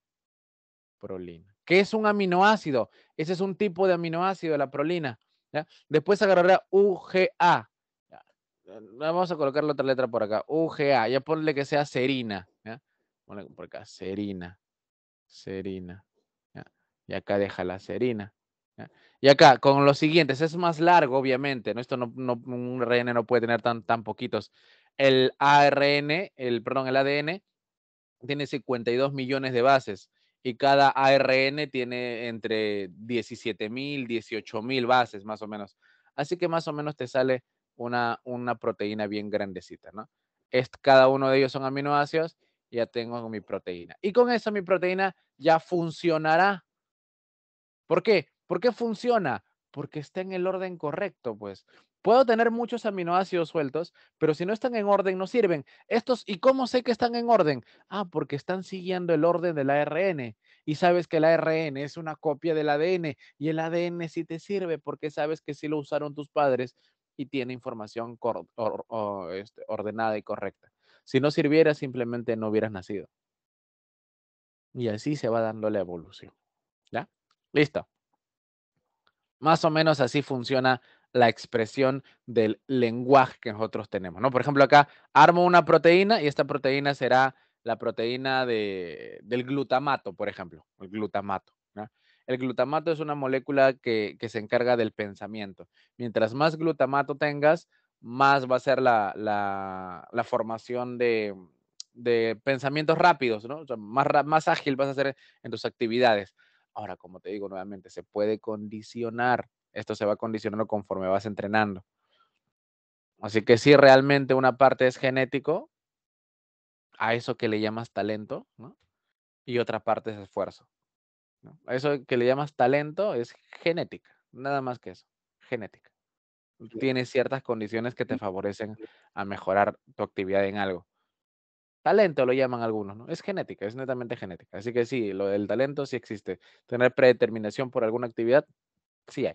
Speaker 1: Prolina. ¿Qué es un aminoácido? Ese es un tipo de aminoácido, la prolina. ¿ya? Después agarrará UGA. Vamos a colocar la otra letra por acá. UGA. Ya ponle que sea serina. Ponle por acá, serina serina. Y acá deja la serina. Y acá, con los siguientes, es más largo, obviamente, ¿no? Esto no, un ARN no puede tener tan, tan poquitos. El ARN, el, perdón, el ADN, tiene 52 millones de bases y cada ARN tiene entre 17 mil, 18 mil bases, más o menos. Así que más o menos te sale una, una proteína bien grandecita, ¿no? Es, cada uno de ellos son aminoácidos ya tengo mi proteína. Y con eso mi proteína ya funcionará. ¿Por qué? ¿Por qué funciona? Porque está en el orden correcto, pues. Puedo tener muchos aminoácidos sueltos, pero si no están en orden, no sirven. Estos, ¿y cómo sé que están en orden? Ah, porque están siguiendo el orden del ARN. Y sabes que el ARN es una copia del ADN y el ADN sí te sirve porque sabes que sí lo usaron tus padres y tiene información este, ordenada y correcta. Si no sirviera, simplemente no hubieras nacido. Y así se va dando la evolución. ¿Ya? Listo. Más o menos así funciona la expresión del lenguaje que nosotros tenemos, ¿no? Por ejemplo, acá armo una proteína y esta proteína será la proteína de, del glutamato, por ejemplo, el glutamato. El glutamato es una molécula que se encarga del pensamiento. Mientras más glutamato tengas, más va a ser la, formación de, pensamientos rápidos, ¿no? O sea, más, más ágil vas a ser en tus actividades. Ahora, como te digo nuevamente, se puede condicionar. Esto se va condicionando conforme vas entrenando. Así que si realmente una parte es genético, a eso que le llamas talento, ¿no? Y otra parte es esfuerzo. A eso que le llamas talento es genética, nada más que eso, genética tienes ciertas condiciones que te favorecen a mejorar tu actividad en algo. Talento lo llaman algunos, ¿no? Es genética, es netamente genética. Así que sí, lo del talento sí existe. Tener predeterminación por alguna actividad, sí hay.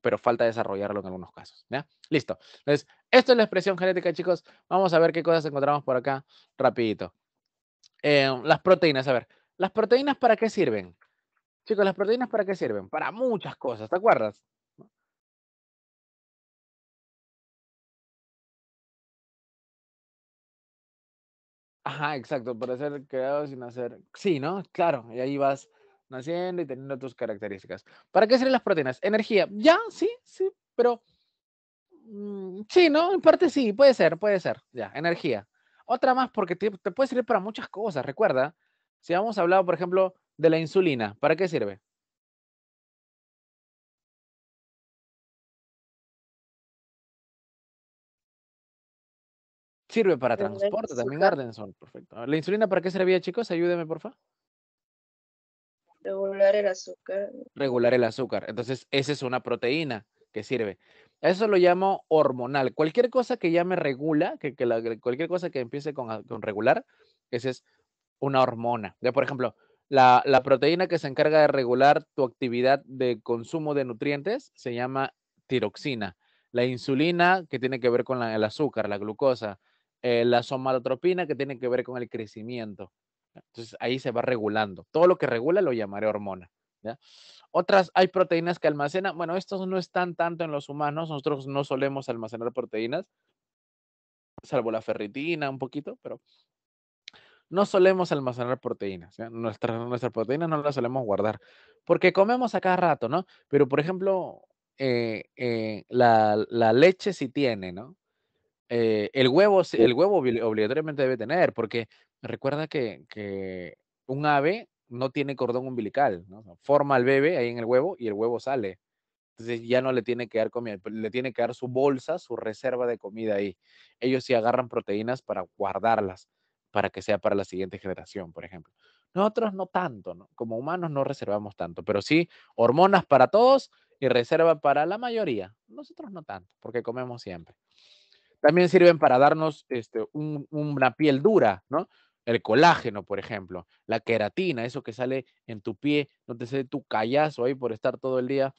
Speaker 1: Pero falta desarrollarlo en algunos casos. ¿ya? Listo. Entonces, esto es la expresión genética, chicos. Vamos a ver qué cosas encontramos por acá rapidito. Eh, las proteínas, a ver. ¿Las proteínas para qué sirven?
Speaker 2: Chicos, ¿las proteínas para qué sirven? Para muchas cosas, ¿te acuerdas? Ajá, exacto, para ser creado sin hacer. Sí, ¿no? Claro, y ahí vas
Speaker 1: naciendo y teniendo tus características. ¿Para qué sirven las proteínas? Energía. Ya, sí, sí, pero. Mm, sí, ¿no? En parte sí, puede ser, puede ser. Ya, energía. Otra más,
Speaker 2: porque te, puede servir para muchas cosas, recuerda. Si hemos hablado, por ejemplo, de la insulina, ¿para qué sirve? Sirve para transporte también, Perfecto. ¿La insulina para qué servía, chicos? Ayúdeme, por favor. Regular el azúcar.
Speaker 1: Regular el azúcar. Entonces, esa es una proteína que sirve. Eso lo llamo hormonal. Cualquier cosa que ya me regula, que, cualquier cosa que empiece ah, con, regular, esa es una hormona. Ya, por ejemplo, la, proteína que se encarga de regular tu actividad de consumo de nutrientes se llama tiroxina. La insulina, que tiene que ver con el azúcar, la glucosa, eh, la somatotropina que tiene que ver con el crecimiento. Entonces ahí se va regulando. Todo lo que regula lo llamaré hormona. ¿ya? Otras, hay proteínas que almacenan. Bueno, estos no están tanto en los humanos. Nosotros no solemos almacenar proteínas, salvo la ferritina un poquito, pero no solemos almacenar proteínas. Nuestras, proteínas no las solemos guardar porque comemos a cada rato, ¿no? Pero por ejemplo, eh, eh, la, la leche sí tiene, ¿no? Eh, el, huevo, el huevo obligatoriamente debe tener, porque recuerda que, un ave no tiene cordón umbilical, forma al bebé ahí en el huevo y el huevo sale. Entonces ya no le tiene que dar comida, pues, le tiene que dar su bolsa, su reserva de comida ahí. Ellos sí agarran proteínas para guardarlas, para que sea para la siguiente generación, por ejemplo. Nosotros no tanto, como humanos no reservamos tanto, pero sí hormonas para todos y reserva para la mayoría. Nosotros no tanto, porque comemos siempre también sirven para darnos este, una piel dura, ¿no? El colágeno, por ejemplo, la queratina, eso que sale en tu pie, no te sale tu callazo ahí por estar todo el día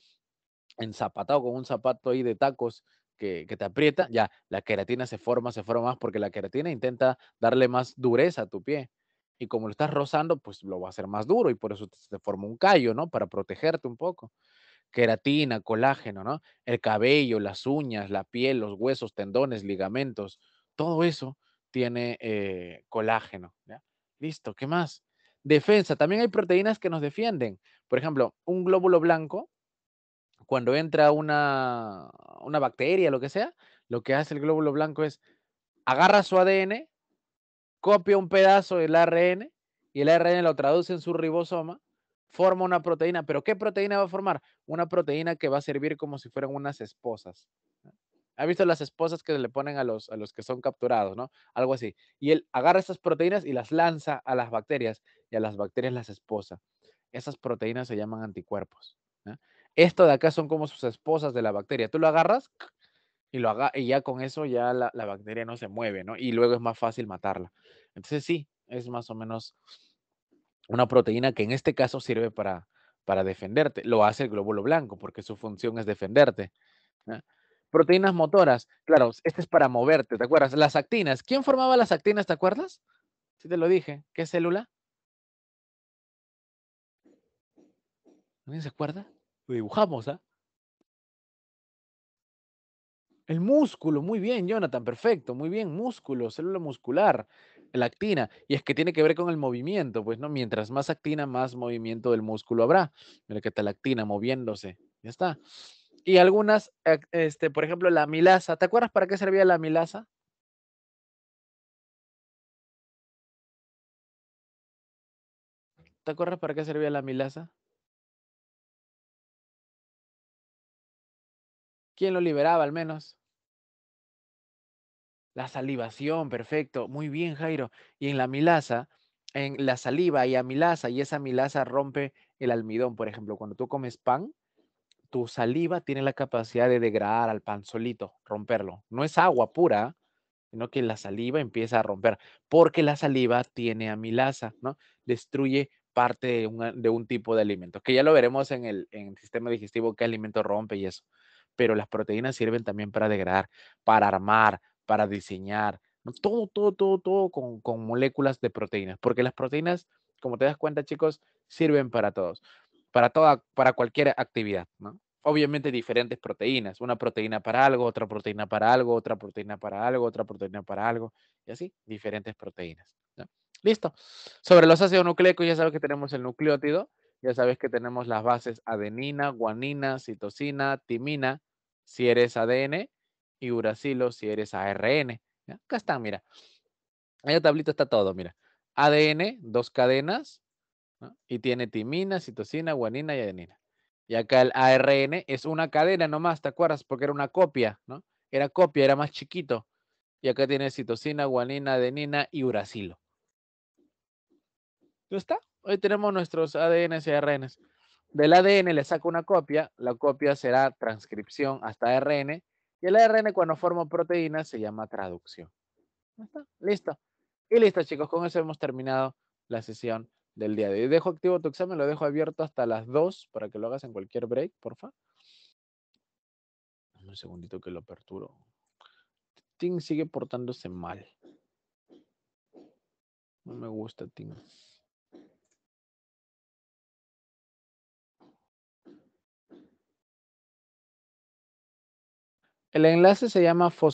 Speaker 1: enzapatado con un zapato ahí de tacos que, te aprieta, ya la queratina se forma, se forma más porque la queratina intenta darle más dureza a tu pie. Y como lo estás rozando, pues lo va a hacer más duro y por eso te, te forma un callo, ¿no? Para protegerte un poco queratina, colágeno, ¿no? El cabello, las uñas, la piel, los huesos, tendones, ligamentos, todo eso tiene eh, colágeno. ¿ya? Listo, ¿qué más? Defensa, también hay proteínas que nos defienden. Por ejemplo, un glóbulo blanco, cuando entra una, una bacteria, lo que sea, lo que hace el glóbulo blanco es agarra su ADN, copia un pedazo del ARN y el ARN lo traduce en su ribosoma forma una proteína. ¿Pero qué proteína va a formar? Una proteína que va a servir como si fueran unas esposas. ¿Ha visto las esposas que le ponen a los, a los que son capturados, no? Algo así. Y él agarra esas proteínas y las lanza a las bacterias y a las bacterias las esposa. Esas proteínas se llaman anticuerpos. Esto de acá son como sus esposas de la bacteria. Tú lo agarras y, lo haga, y ya con eso ya la, bacteria no se mueve, Y luego es más fácil matarla. Entonces sí, es más o menos una proteína que en este caso sirve para, para defenderte. Lo hace el glóbulo blanco porque su función es defenderte. Proteínas motoras, claro, este es para moverte, ¿te acuerdas? Las actinas. ¿Quién formaba las actinas, te acuerdas?
Speaker 2: Sí te lo dije. ¿Qué célula? ¿Alguien se acuerda? Lo dibujamos, ¿ah?
Speaker 1: El músculo, muy bien, Jonathan, perfecto, muy bien, músculo, célula muscular actina. Y es que tiene que ver con el movimiento, pues, ¿no? Mientras más actina, más movimiento del músculo habrá. Mira que está actina moviéndose. Ya está. Y algunas, eh, este, por ejemplo,
Speaker 2: la milasa. ¿Te acuerdas para qué servía la milasa? ¿Te acuerdas para qué servía la milasa? ¿Quién lo liberaba al menos? La salivación, perfecto. Muy bien, Jairo.
Speaker 1: Y en la milasa, en la saliva hay amilasa y esa amilasa rompe el almidón. Por ejemplo, cuando tú comes pan, tu saliva tiene la capacidad de degradar al pan solito, romperlo. No es agua pura, sino que la saliva empieza a romper, porque la saliva tiene amilasa, ¿no? Destruye parte de un, tipo de alimento, que ya lo veremos en el, en el sistema digestivo, qué alimento rompe y eso. Pero las proteínas sirven también para degradar, para armar, para diseñar, todo, todo, todo, todo con, moléculas de proteínas, porque las proteínas, como te das cuenta, chicos, sirven para todos, para toda, para cualquier actividad, ¿no? Obviamente diferentes proteínas, una proteína para algo, otra proteína para algo, otra proteína para algo, otra proteína para algo, y así, diferentes proteínas. Listo. Sobre los ácidos nucleicos, ya sabes que tenemos el nucleótido, ya sabes que tenemos las bases adenina, guanina, citosina, timina, si eres ADN, y uracilo si eres ARN. Acá están, mira. En el tablito está todo, mira. ADN, dos cadenas, y tiene timina, citosina, guanina y adenina. Y acá el ARN es una cadena nomás, ¿te acuerdas? Porque era una copia, ¿no? Era copia, era más chiquito. Y acá tiene citosina, guanina, adenina y uracilo. ¿Ya está? Hoy tenemos nuestros ADNs y ARNs. Del ADN le saco una copia, la copia será transcripción hasta ARN, y el ARN cuando forma proteínas se llama traducción. ¿Está? Listo. Y listo, chicos, con eso hemos terminado la sesión del día de hoy. Dejo activo tu examen, lo dejo abierto hasta las 2 para que lo hagas en cualquier break, porfa. Un segundito que lo aperturo. Ting sigue portándose mal.
Speaker 2: No me gusta Ting. El enlace se llama